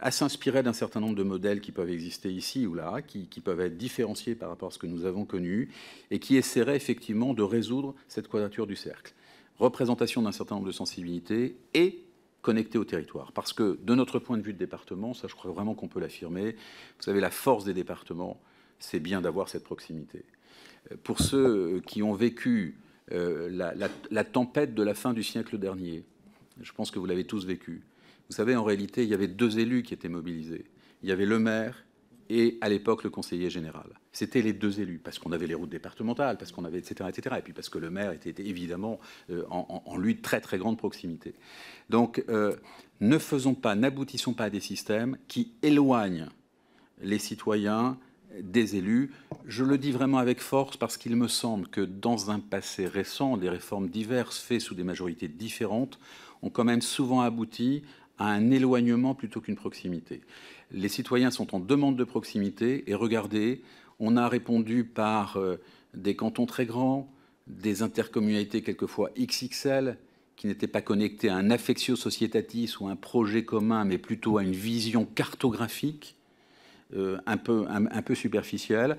S2: à s'inspirer d'un certain nombre de modèles qui peuvent exister ici ou là, qui, peuvent être différenciés par rapport à ce que nous avons connu, et qui essaieraient effectivement de résoudre cette quadrature du cercle. Représentation d'un certain nombre de sensibilités et connectée au territoire. Parce que de notre point de vue de département, ça je crois vraiment qu'on peut l'affirmer, vous savez, la force des départements, c'est bien d'avoir cette proximité. Euh, pour ceux euh, qui ont vécu euh, la, tempête de la fin du siècle dernier, je pense que vous l'avez tous vécu, vous savez, en réalité, il y avait deux élus qui étaient mobilisés. Il y avait le maire et, à l'époque, le conseiller général. C'était les deux élus, parce qu'on avait les routes départementales, parce qu'on avait, etc., etc., et puis parce que le maire était, évidemment en, lui très, très grande proximité. Donc, ne faisons pas, n'aboutissons pas à des systèmes qui éloignent les citoyens des élus. Je le dis vraiment avec force parce qu'il me semble que dans un passé récent, des réformes diverses faites sous des majorités différentes ont quand même souvent abouti à un éloignement plutôt qu'une proximité. Les citoyens sont en demande de proximité et regardez, on a répondu par euh, des cantons très grands, des intercommunalités quelquefois XXL, qui n'étaient pas connectées à un affectio societatis ou un projet commun, mais plutôt à une vision cartographique. Euh, un, peu, un, superficielle.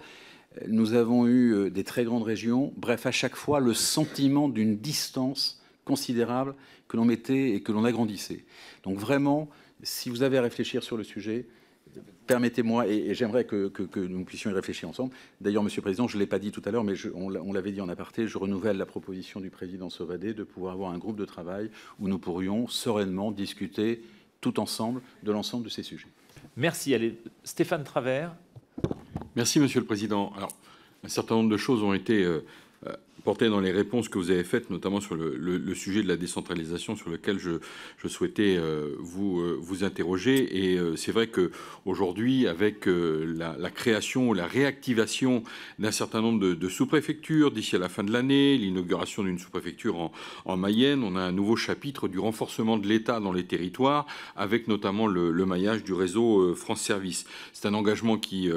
S2: Nous avons eu euh, des très grandes régions. Bref, à chaque fois, le sentiment d'une distance considérable que l'on mettait et que l'on agrandissait. Donc vraiment, si vous avez à réfléchir sur le sujet, permettez-moi, et, j'aimerais que, nous puissions y réfléchir ensemble. D'ailleurs, Monsieur le Président, je ne l'ai pas dit tout à l'heure, mais on, l'avait dit en aparté, je renouvelle la proposition du Président Sauvadet de pouvoir avoir un groupe de travail où nous pourrions sereinement discuter tout ensemble de l'ensemble de ces sujets.
S1: Merci. Stéphane Travers.
S2: Merci, Monsieur le Président. Alors, un certain nombre de
S9: choses ont été euh, porté dans les réponses que vous avez faites, notamment sur le, sujet de la décentralisation sur lequel je, souhaitais euh, vous, euh, vous interroger. Et euh, c'est vrai qu'aujourd'hui, avec la, la, création, la réactivation d'un certain nombre de, sous-préfectures d'ici à la fin de l'année, l'inauguration d'une sous-préfecture en, Mayenne, on a un nouveau chapitre du renforcement de l'État dans les territoires, avec notamment le, maillage du réseau France Service. C'est un engagement qui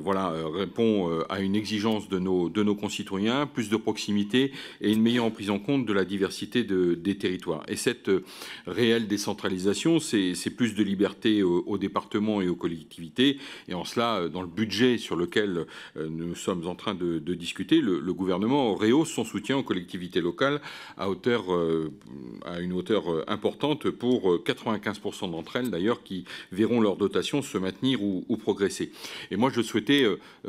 S9: voilà, répond à une exigence de nos, de nos concitoyens, plus de proximité et une meilleure prise en compte de la diversité des territoires. Et cette euh, réelle décentralisation, c'est plus de liberté aux, départements et aux collectivités. Et en cela, euh, dans le budget sur lequel euh, nous sommes en train de, discuter, le, gouvernement rehausse son soutien aux collectivités locales à, hauteur, à une hauteur importante pour 95% d'entre elles, d'ailleurs, qui verront leur dotation se maintenir ou, ou progresser. Et moi, je souhaitais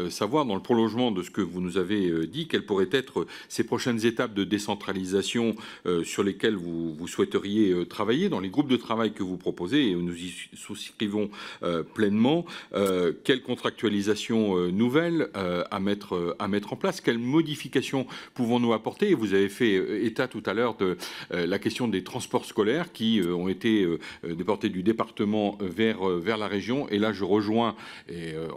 S9: savoir, dans le prolongement de ce que vous nous avez dit, qu'elle pourrait être ces prochaines étapes de décentralisation euh, sur lesquelles vous, souhaiteriez euh, travailler, dans les groupes de travail que vous proposez, et nous y souscrivons euh, pleinement, quelle contractualisation nouvelle à, mettre, à mettre en place, quelles modifications pouvons-nous apporter Vous avez fait état tout à l'heure de la question des transports scolaires qui ont été déportés du département vers, vers la région. Et là, je rejoins,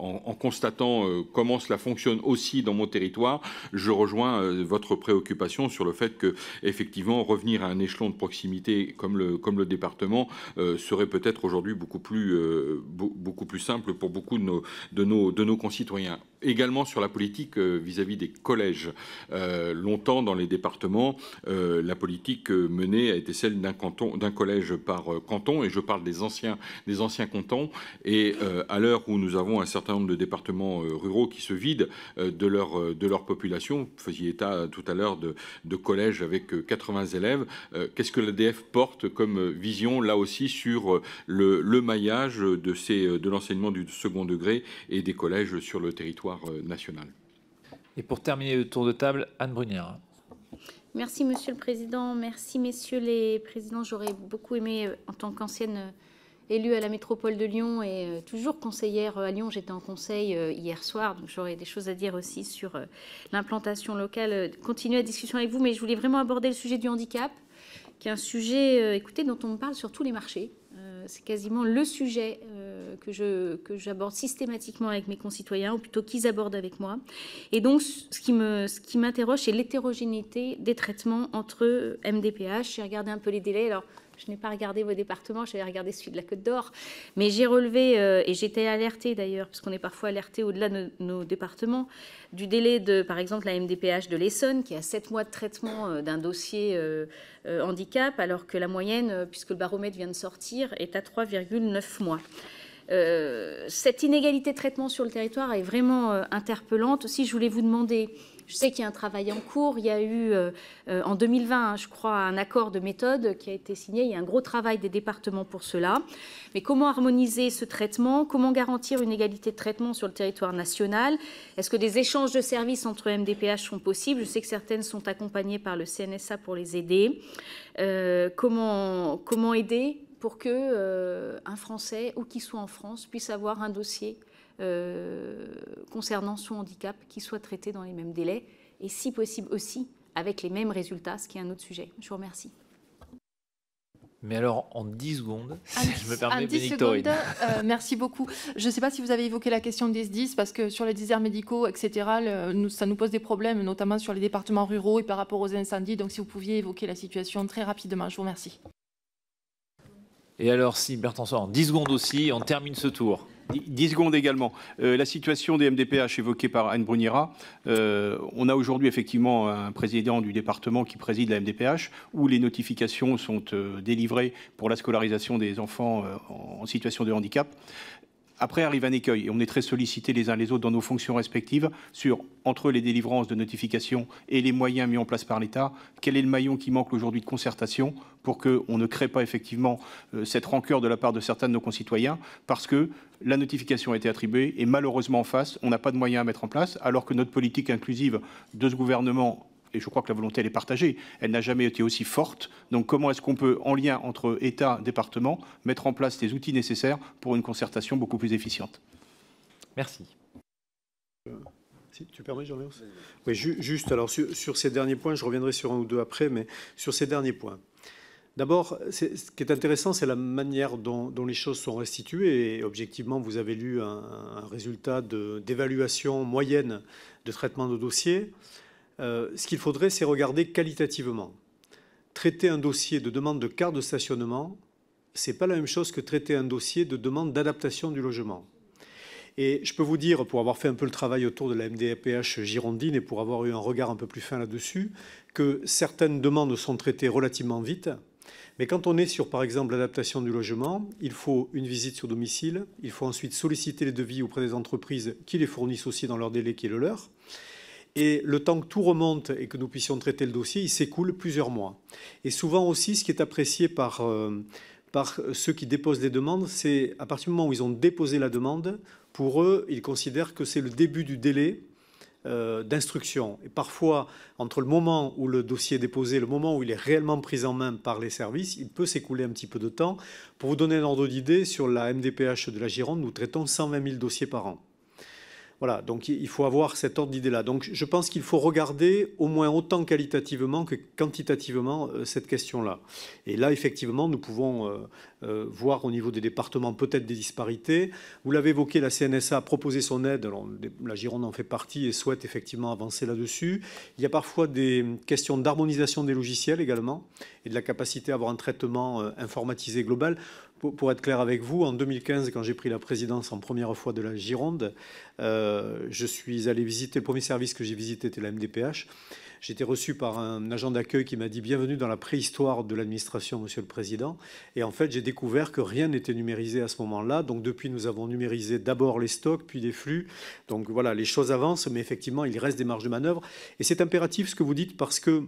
S9: en constatant comment cela fonctionne aussi dans mon territoire, je rejoins votre préoccupation sur le fait que, effectivement, revenir à un échelon de proximité comme le, comme le département euh, serait peut-être aujourd'hui beaucoup, plus euh, beaucoup plus simple pour beaucoup de nos, de nos, de nos concitoyens. Également sur la politique euh, vis-à-vis des collèges. longtemps, dans les départements, la politique menée a été celle d'un canton, d'un collège par canton, et je parle des anciens, des anciens cantons. Et à l'heure où nous avons un certain nombre de départements ruraux qui se vident de leur, de leur population, vous faisiez état euh, tout à l'heure de, collèges collège avec 80 euh, élèves. Euh, qu'est-ce que l'ADF porte comme vision là aussi sur le, maillage de, de l'enseignement du second degré et des collèges sur le territoire national
S1: Et pour terminer le tour de table, Anne
S9: Brunière.
S10: Merci Monsieur le Président, merci Messieurs les Présidents. J'aurais beaucoup aimé, en tant qu'ancienne élue à la métropole de Lyon et euh, toujours conseillère à Lyon. J'étais en conseil euh, hier soir, donc j'aurais des choses à dire aussi sur euh, l'implantation locale. Continuez la discussion avec vous, mais je voulais vraiment aborder le sujet du handicap, qui est un sujet, écoutez, dont on parle sur tous les marchés. C'est quasiment le sujet que je que j'aborde systématiquement avec mes concitoyens, ou plutôt qu'ils abordent avec moi. Et donc, ce qui me ce qui m'interroge, c'est l'hétérogénéité des traitements entre MDPH. J'ai regardé un peu les délais. Alors je n'ai pas regardé vos départements, j'avais regardé celui de la Côte d'Or. Mais j'ai relevé, euh, et j'étais alertée d'ailleurs, puisqu'on est parfois alerté au-delà de nos départements, du délai de, par exemple, la MDPH de l'Essonne, qui a 7 mois de traitement euh, d'un dossier euh, handicap, alors que la moyenne, puisque le baromètre vient de sortir, est à 3,9 mois. cette inégalité de traitement sur le territoire est vraiment interpellante. Si je voulais vous demander je sais qu'il y a un travail en cours. Il y a eu, euh, euh, en 2020, hein, je crois, un accord de méthode qui a été signé. Il y a un gros travail des départements pour cela. Mais comment harmoniser ce traitement Comment garantir une égalité de traitement sur le territoire national Est-ce que des échanges de services entre MDPH sont possibles Je sais que certaines sont accompagnées par le CNSA pour les aider. Euh, comment, aider pour que un Français, ou qu'il soit en France, puisse avoir un dossier euh, concernant son handicap qui soit traité dans les mêmes délais et si possible aussi avec les mêmes résultats, ce qui est un autre sujet. Je vous remercie.
S1: Mais alors, en 10 secondes, si je me permets, 10 euh,
S10: merci beaucoup.
S7: Je ne sais pas si vous avez évoqué la question des 10 parce que sur les déserts médicaux, etc., ça nous pose des problèmes,
S1: notamment sur les départements ruraux et par rapport aux incendies. Donc, si vous pouviez évoquer la situation très rapidement, je vous remercie. Et alors, si Bertrand en 10 secondes aussi, on termine ce tour.
S9: 10 secondes également. Euh, la situation des MDPH évoquée par Anne Bruniera, euh, on a aujourd'hui effectivement un président du département qui préside la MDPH, où les notifications sont euh, délivrées pour la scolarisation des enfants en situation de handicap. Après arrive un écueil, et on est très sollicités les uns les autres dans nos fonctions respectives sur, entre les délivrances de notifications et les moyens mis en place par l'État, quel est le maillon qui manque aujourd'hui de concertation pour qu'on ne crée pas effectivement euh, cette rancœur de la part de certains de nos concitoyens, parce que la notification a été attribuée et malheureusement en face, on n'a pas de moyens à mettre en place, alors que notre politique inclusive de ce gouvernement je crois que la volonté, elle est partagée, elle n'a jamais été aussi forte. Donc comment est-ce qu'on peut, en lien entre État, département, mettre en place les outils nécessaires pour une concertation beaucoup plus efficiente
S3: Merci. Euh, si tu permets, jean Oui, juste, alors sur, ces derniers points, je reviendrai sur un ou deux après, mais sur ces derniers points. D'abord, ce qui est intéressant, c'est la manière dont, les choses sont restituées. Et objectivement, vous avez lu un, un résultat d'évaluation moyenne de traitement de dossiers. Euh, ce qu'il faudrait, c'est regarder qualitativement. Traiter un dossier de demande de carte de stationnement, n'est pas la même chose que traiter un dossier de demande d'adaptation du logement. Et je peux vous dire, pour avoir fait un peu le travail autour de la MDPH girondine et pour avoir eu un regard un peu plus fin là-dessus, que certaines demandes sont traitées relativement vite. Mais quand on est sur, par exemple, l'adaptation du logement, il faut une visite sur domicile, il faut ensuite solliciter les devis auprès des entreprises qui les fournissent aussi dans leur délai qui est le leur. Et le temps que tout remonte et que nous puissions traiter le dossier, il s'écoule plusieurs mois. Et souvent aussi, ce qui est apprécié par, euh, ceux qui déposent des demandes, c'est à partir du moment où ils ont déposé la demande, pour eux, ils considèrent que c'est le début du délai euh, d'instruction. Et parfois, entre le moment où le dossier est déposé et le moment où il est réellement pris en main par les services, il peut s'écouler un petit peu de temps. Pour vous donner un ordre d'idée, sur la MDPH de la Gironde, nous traitons 120 000 dossiers par an. Voilà, donc il faut avoir cet ordre d'idée-là. Donc je pense qu'il faut regarder au moins autant qualitativement que quantitativement euh, cette question-là. Et là, effectivement, nous pouvons euh, euh, voir au niveau des départements peut-être des disparités. Vous l'avez évoqué, la CNSA a proposé son aide. la Gironde en fait partie et souhaite effectivement avancer là-dessus. Il y a parfois des questions d'harmonisation des logiciels également et de la capacité à avoir un traitement informatisé global pour, être clair avec vous, en 2015, quand j'ai pris la présidence en première fois de la Gironde, euh, je suis allé visiter, le premier service que j'ai visité était la MDPH. J'ai été reçu par un agent d'accueil qui m'a dit Bienvenue dans la préhistoire de l'administration, monsieur le président. Et en fait, j'ai découvert que rien n'était numérisé à ce moment-là. Donc, depuis, nous avons numérisé d'abord les stocks, puis les flux. Donc, voilà, les choses avancent, mais effectivement, il reste des marges de manœuvre. Et c'est impératif ce que vous dites parce que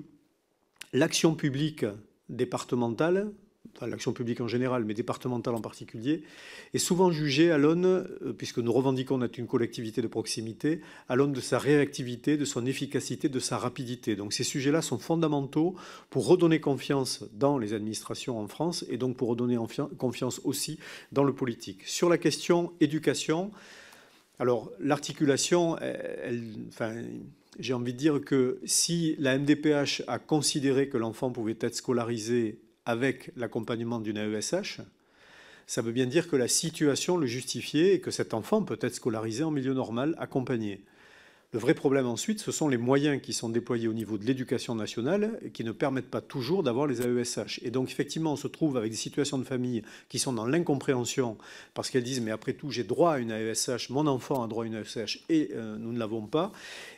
S3: l'action publique départementale, l'action publique en général, mais départementale en particulier, est souvent jugée à l'aune, euh, puisque nous revendiquons d'être une collectivité de proximité, à l'aune de sa réactivité, de son efficacité, de sa rapidité. Donc ces sujets-là sont fondamentaux pour redonner confiance dans les administrations en France et donc pour redonner confiance aussi dans le politique. Sur la question éducation, alors l'articulation, euh, j'ai envie de dire que si la MDPH a considéré que l'enfant pouvait être scolarisé avec l'accompagnement d'une AESH, ça veut bien dire que la situation le justifiait et que cet enfant peut être scolarisé en milieu normal, accompagné. Le vrai problème ensuite, ce sont les moyens qui sont déployés au niveau de l'éducation nationale et qui ne permettent pas toujours d'avoir les AESH. Et donc effectivement, on se trouve avec des situations de famille qui sont dans l'incompréhension parce qu'elles disent mais après tout, j'ai droit à une AESH, mon enfant a droit à une AESH et euh, nous ne l'avons pas.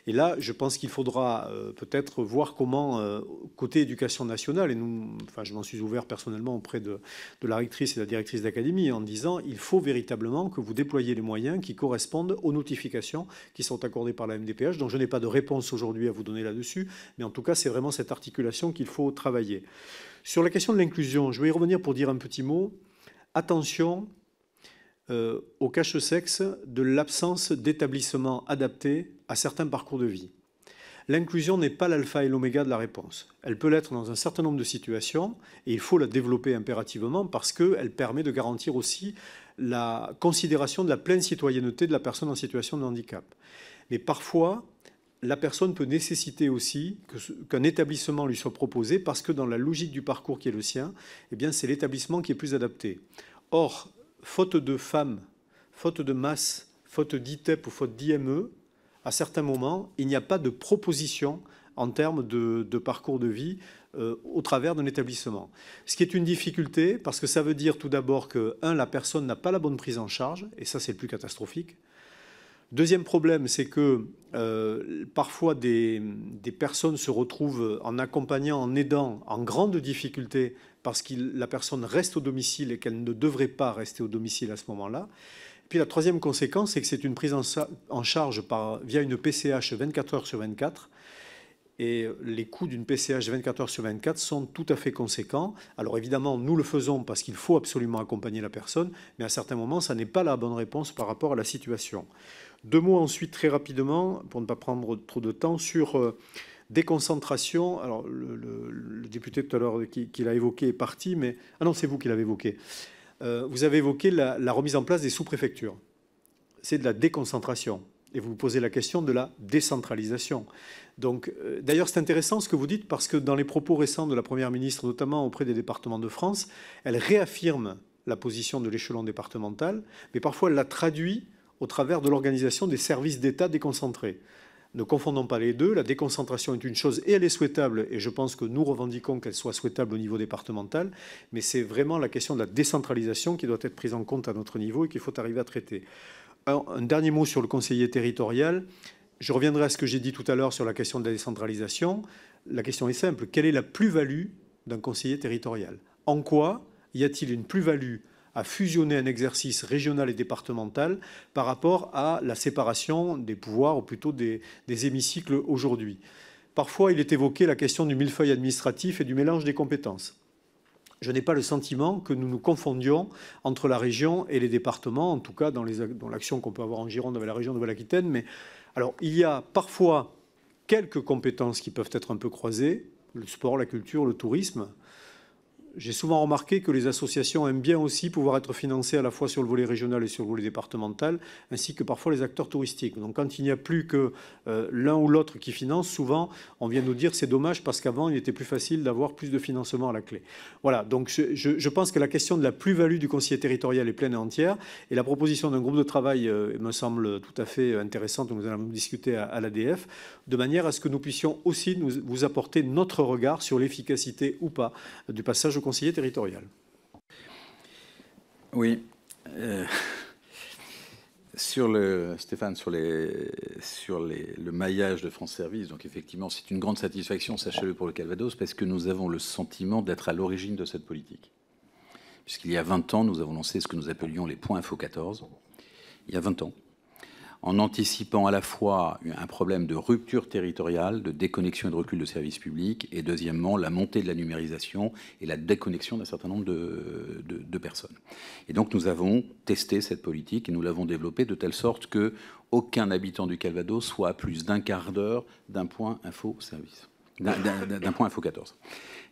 S3: Et là, je pense qu'il faudra euh, peut-être voir comment, euh, côté éducation nationale, et nous, enfin, je m'en suis ouvert personnellement auprès de, de la rectrice et de la directrice d'académie en disant il faut véritablement que vous déployiez les moyens qui correspondent aux notifications qui sont accordées par la MDPH. Donc, je n'ai pas de réponse aujourd'hui à vous donner là-dessus, mais en tout cas, c'est vraiment cette articulation qu'il faut travailler. Sur la question de l'inclusion, je vais y revenir pour dire un petit mot. Attention, euh, au cache-sexe de l'absence d'établissement adapté à certains parcours de vie. L'inclusion n'est pas l'alpha et l'oméga de la réponse. Elle peut l'être dans un certain nombre de situations et il faut la développer impérativement parce qu'elle permet de garantir aussi la considération de la pleine citoyenneté de la personne en situation de handicap. Mais parfois, la personne peut nécessiter aussi qu'un établissement lui soit proposé parce que dans la logique du parcours qui est le sien, eh c'est l'établissement qui est plus adapté. Or, faute de femmes, faute de masse, faute d'ITEP ou faute d'IME, à certains moments, il n'y a pas de proposition en termes de, parcours de vie euh, au travers d'un établissement. Ce qui est une difficulté parce que ça veut dire tout d'abord que, un, la personne n'a pas la bonne prise en charge, et ça c'est le plus catastrophique. Deuxième problème, c'est que euh, parfois des, personnes se retrouvent en accompagnant, en aidant, en grande difficulté parce que la personne reste au domicile et qu'elle ne devrait pas rester au domicile à ce moment-là. Puis la troisième conséquence, c'est que c'est une prise en, charge par, via une PCH 24 heures sur 24. Et les coûts d'une PCH 24 heures sur 24 sont tout à fait conséquents. Alors évidemment, nous le faisons parce qu'il faut absolument accompagner la personne, mais à certains moments, ça n'est pas la bonne réponse par rapport à la situation. Deux mots ensuite très rapidement, pour ne pas prendre trop de temps, sur euh, déconcentration. Alors, le, député tout à l'heure qui, l'a évoqué est parti, mais. Ah non, c'est vous qui l'avez évoqué. Euh, vous avez évoqué la, remise en place des sous-préfectures. C'est de la déconcentration et vous posez la question de la décentralisation. Donc, euh, d'ailleurs, c'est intéressant ce que vous dites parce que dans les propos récents de la Première ministre, notamment auprès des départements de France, elle réaffirme la position de l'échelon départemental, mais parfois elle la traduit au travers de l'organisation des services d'État déconcentrés. Ne confondons pas les deux. La déconcentration est une chose et elle est souhaitable, et je pense que nous revendiquons qu'elle soit souhaitable au niveau départemental, mais c'est vraiment la question de la décentralisation qui doit être prise en compte à notre niveau et qu'il faut arriver à traiter. Un, un dernier mot sur le conseiller territorial. Je reviendrai à ce que j'ai dit tout à l'heure sur la question de la décentralisation. La question est simple. Quelle est la plus-value d'un conseiller territorial En quoi y a-t-il une plus-value à fusionner un exercice régional et départemental par rapport à la séparation des pouvoirs, ou plutôt des, hémicycles aujourd'hui. Parfois, il est évoqué la question du millefeuille administratif et du mélange des compétences. Je n'ai pas le sentiment que nous nous confondions entre la région et les départements, en tout cas dans l'action qu'on peut avoir en Gironde avec la région de val aquitaine Mais alors, il y a parfois quelques compétences qui peuvent être un peu croisées, le sport, la culture, le tourisme, j'ai souvent remarqué que les associations aiment bien aussi pouvoir être financées à la fois sur le volet régional et sur le volet départemental, ainsi que parfois les acteurs touristiques. Donc quand il n'y a plus que euh, l'un ou l'autre qui finance, souvent on vient nous dire que c'est dommage parce qu'avant il était plus facile d'avoir plus de financement à la clé. Voilà, donc je, pense que la question de la plus-value du conseiller territorial est pleine et entière, et la proposition d'un groupe de travail euh, me semble tout à fait intéressante, nous allons discuter à, l'ADF, de manière à ce que nous puissions aussi vous apporter notre regard sur l'efficacité ou pas du passage Conseiller territorial.
S2: Oui. Euh, sur le, Stéphane, sur, les, sur le maillage de France Service, donc effectivement, c'est une grande satisfaction, sachez-le, pour le Calvados, parce que nous avons le sentiment d'être à l'origine de cette politique. Puisqu'il y a 20 ans, nous avons lancé ce que nous appelions les points Info 14. Il y a 20 ans en anticipant à la fois un problème de rupture territoriale, de déconnexion et de recul de services publics, et deuxièmement, la montée de la numérisation et la déconnexion d'un certain nombre de, personnes. Et donc nous avons testé cette politique et nous l'avons développée de telle sorte que aucun habitant du Calvados soit à plus d'un quart d'heure d'un point info service, d'un point info 14.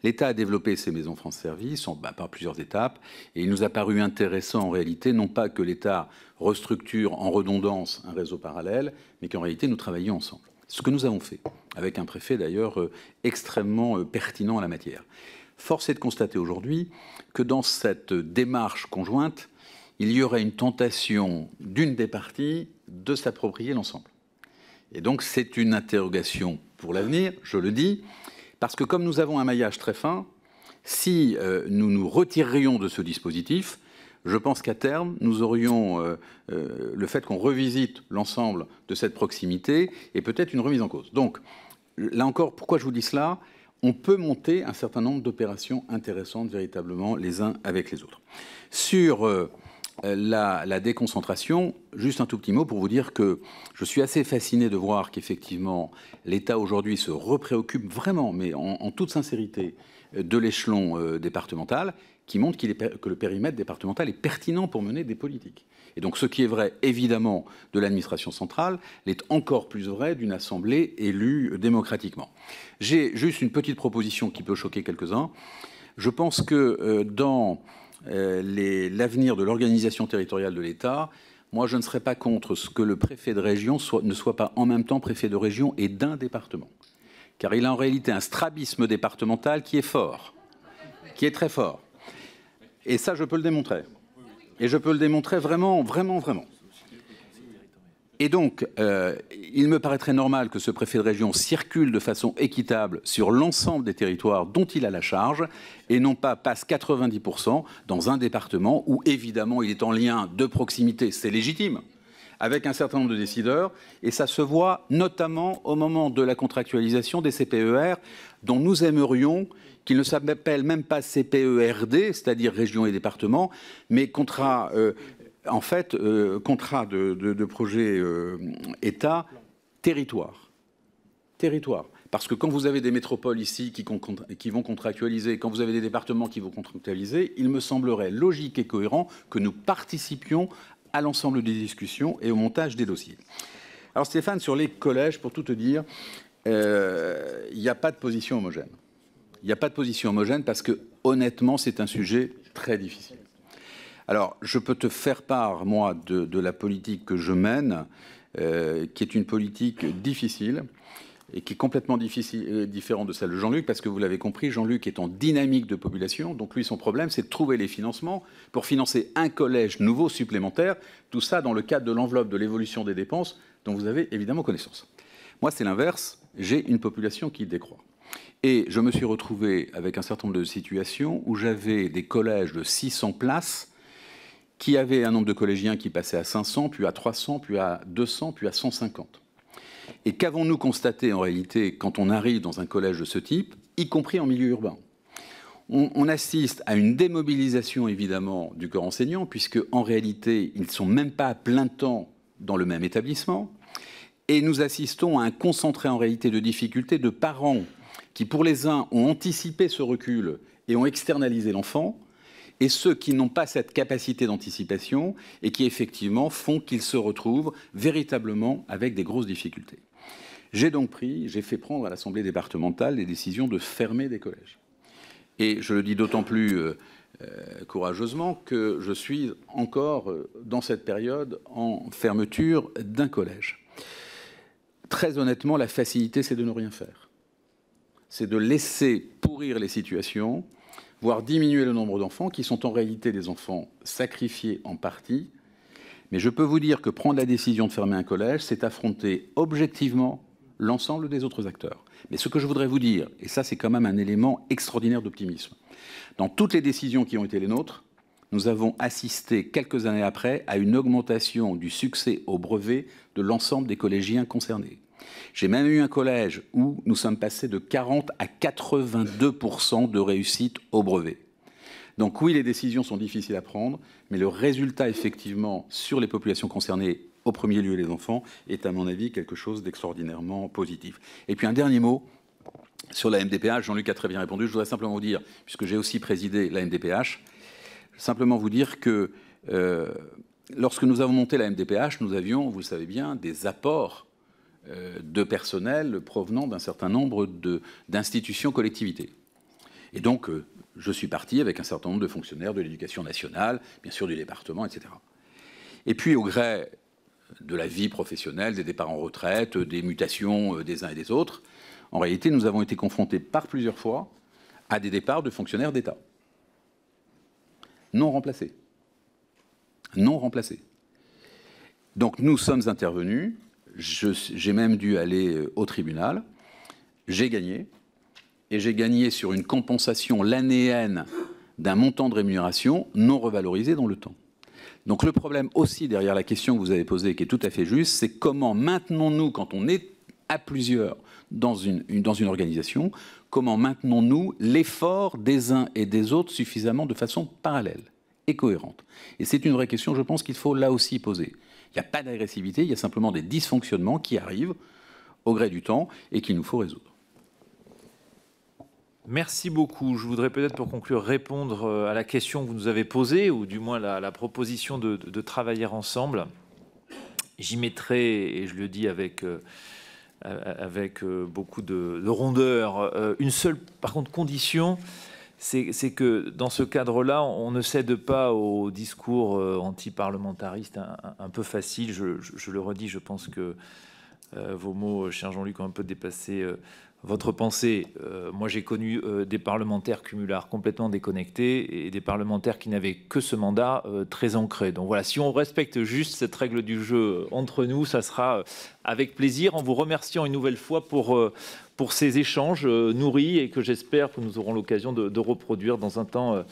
S2: L'État a développé ces maisons France Service en, bah, par plusieurs étapes, et il nous a paru intéressant en réalité, non pas que l'État restructure en redondance un réseau parallèle, mais qu'en réalité nous travaillions ensemble. Ce que nous avons fait, avec un préfet d'ailleurs euh, extrêmement euh, pertinent à la matière. Force est de constater aujourd'hui que dans cette démarche conjointe, il y aurait une tentation d'une des parties de s'approprier l'ensemble. Et donc c'est une interrogation pour l'avenir, je le dis, parce que comme nous avons un maillage très fin, si euh, nous nous retirerions de ce dispositif, je pense qu'à terme, nous aurions euh, euh, le fait qu'on revisite l'ensemble de cette proximité et peut-être une remise en cause. Donc, là encore, pourquoi je vous dis cela On peut monter un certain nombre d'opérations intéressantes véritablement les uns avec les autres. Sur euh, la, déconcentration, juste un tout petit mot pour vous dire que je suis assez fasciné de voir qu'effectivement l'État aujourd'hui se repréoccupe vraiment, mais en, toute sincérité, euh, de l'échelon euh, départemental, qui montre que le périmètre départemental est pertinent pour mener des politiques. Et donc ce qui est vrai évidemment de l'administration centrale l'est encore plus vrai d'une assemblée élue démocratiquement. J'ai juste une petite proposition qui peut choquer quelques-uns. Je pense que dans euh, l'avenir de l'organisation territoriale de l'État, moi, je ne serais pas contre ce que le préfet de région ne soit pas en même temps préfet de région et d'un département. Car il a en réalité un strabisme départemental qui est fort, qui est très fort. Et ça, je peux le démontrer. Et je peux le démontrer vraiment, vraiment, vraiment. Et donc, euh, il me paraîtrait normal que ce préfet de région circule de façon équitable sur l'ensemble des territoires dont il a la charge et non pas passe 90% dans un département où évidemment il est en lien de proximité, c'est légitime, avec un certain nombre de décideurs. Et ça se voit notamment au moment de la contractualisation des CPER dont nous aimerions qu'il ne s'appelle même pas CPERD, c'est-à-dire région et département, mais contrat euh, en fait, euh, contrat de, projet euh, État, territoire. Territoire. Parce que quand vous avez des métropoles ici qui, vont contractualiser, quand vous avez des départements qui vont contractualiser, il me semblerait logique et cohérent que nous participions à l'ensemble des discussions et au montage des dossiers. Alors Stéphane, sur les collèges, pour tout te dire, euh, il n'y a pas de position homogène. Il n'y a pas de position homogène parce que honnêtement, c'est un sujet très difficile. Alors, je peux te faire part, moi, de, la politique que je mène, euh, qui est une politique difficile et qui est complètement euh, différente de celle de Jean-Luc, parce que vous l'avez compris, Jean-Luc est en dynamique de population, donc lui, son problème, c'est de trouver les financements pour financer un collège nouveau supplémentaire, tout ça dans le cadre de l'enveloppe de l'évolution des dépenses dont vous avez évidemment connaissance. Moi, c'est l'inverse, j'ai une population qui décroît. Et je me suis retrouvé avec un certain nombre de situations où j'avais des collèges de 600 places qui avait un nombre de collégiens qui passait à 500, puis à 300, puis à 200, puis à 150. Et qu'avons-nous constaté en réalité quand on arrive dans un collège de ce type, y compris en milieu urbain on, assiste à une démobilisation évidemment du corps enseignant, puisque en réalité ils ne sont même pas à plein temps dans le même établissement, et nous assistons à un concentré en réalité de difficultés de parents qui pour les uns ont anticipé ce recul et ont externalisé l'enfant, et ceux qui n'ont pas cette capacité d'anticipation et qui effectivement font qu'ils se retrouvent véritablement avec des grosses difficultés. J'ai donc pris, j'ai fait prendre à l'Assemblée départementale des décisions de fermer des collèges. Et je le dis d'autant plus euh, euh, courageusement que je suis encore euh, dans cette période en fermeture d'un collège. Très honnêtement, la facilité, c'est de ne rien faire. C'est de laisser pourrir les situations voire diminuer le nombre d'enfants, qui sont en réalité des enfants sacrifiés en partie. Mais je peux vous dire que prendre la décision de fermer un collège, c'est affronter objectivement l'ensemble des autres acteurs. Mais ce que je voudrais vous dire, et ça c'est quand même un élément extraordinaire d'optimisme, dans toutes les décisions qui ont été les nôtres, nous avons assisté quelques années après à une augmentation du succès au brevet de l'ensemble des collégiens concernés. J'ai même eu un collège où nous sommes passés de 40 à 82% de réussite au brevet. Donc oui, les décisions sont difficiles à prendre, mais le résultat effectivement sur les populations concernées, au premier lieu les enfants, est à mon avis quelque chose d'extraordinairement positif. Et puis un dernier mot, sur la MDPH, Jean-Luc a très bien répondu. Je voudrais simplement vous dire, puisque j'ai aussi présidé la MDPH, simplement vous dire que euh, lorsque nous avons monté la MDPH, nous avions, vous le savez bien, des apports euh, de personnel provenant d'un certain nombre d'institutions collectivités. Et donc, euh, je suis parti avec un certain nombre de fonctionnaires de l'éducation nationale, bien sûr du département, etc. Et puis, au gré de la vie professionnelle, des départs en retraite, euh, des mutations des uns et des autres, en réalité, nous avons été confrontés par plusieurs fois à des départs de fonctionnaires d'État. Non remplacés. Non remplacés. Donc nous sommes intervenus j'ai même dû aller euh, au tribunal. J'ai gagné. Et j'ai gagné sur une compensation l'annéenne d'un montant de rémunération non revalorisé dans le temps. Donc le problème aussi derrière la question que vous avez posée, qui est tout à fait juste, c'est comment maintenons-nous, quand on est à plusieurs dans une, dans une organisation, comment maintenons-nous l'effort des uns et des autres suffisamment de façon parallèle et cohérente Et c'est une vraie question, je pense, qu'il faut là aussi poser. Il n'y a pas d'agressivité, il y a simplement des dysfonctionnements qui arrivent au gré du temps et qu'il nous faut résoudre.
S1: Merci beaucoup. Je voudrais peut-être pour conclure répondre euh, à la question que vous nous avez posée, ou du moins la, la proposition de, travailler ensemble. J'y mettrai, et je le dis avec, euh, avec euh, beaucoup de, rondeur, une seule, par contre, condition, c'est que dans ce cadre-là, on ne cède pas au discours euh, anti un, peu facile. Je, le redis, je pense que euh, vos mots, euh, cher Jean-Luc, ont un peu dépassé votre pensée. moi, j'ai connu des parlementaires cumulards complètement déconnectés et des parlementaires qui n'avaient que ce mandat très ancré. Donc voilà, si on respecte juste cette règle du jeu entre nous, ça sera avec plaisir, en vous remerciant une nouvelle fois pour pour ces échanges euh, nourris et que j'espère que nous aurons l'occasion de, reproduire dans un temps euh,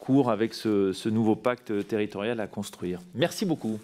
S1: court avec ce, nouveau pacte euh, territorial à construire. Merci beaucoup.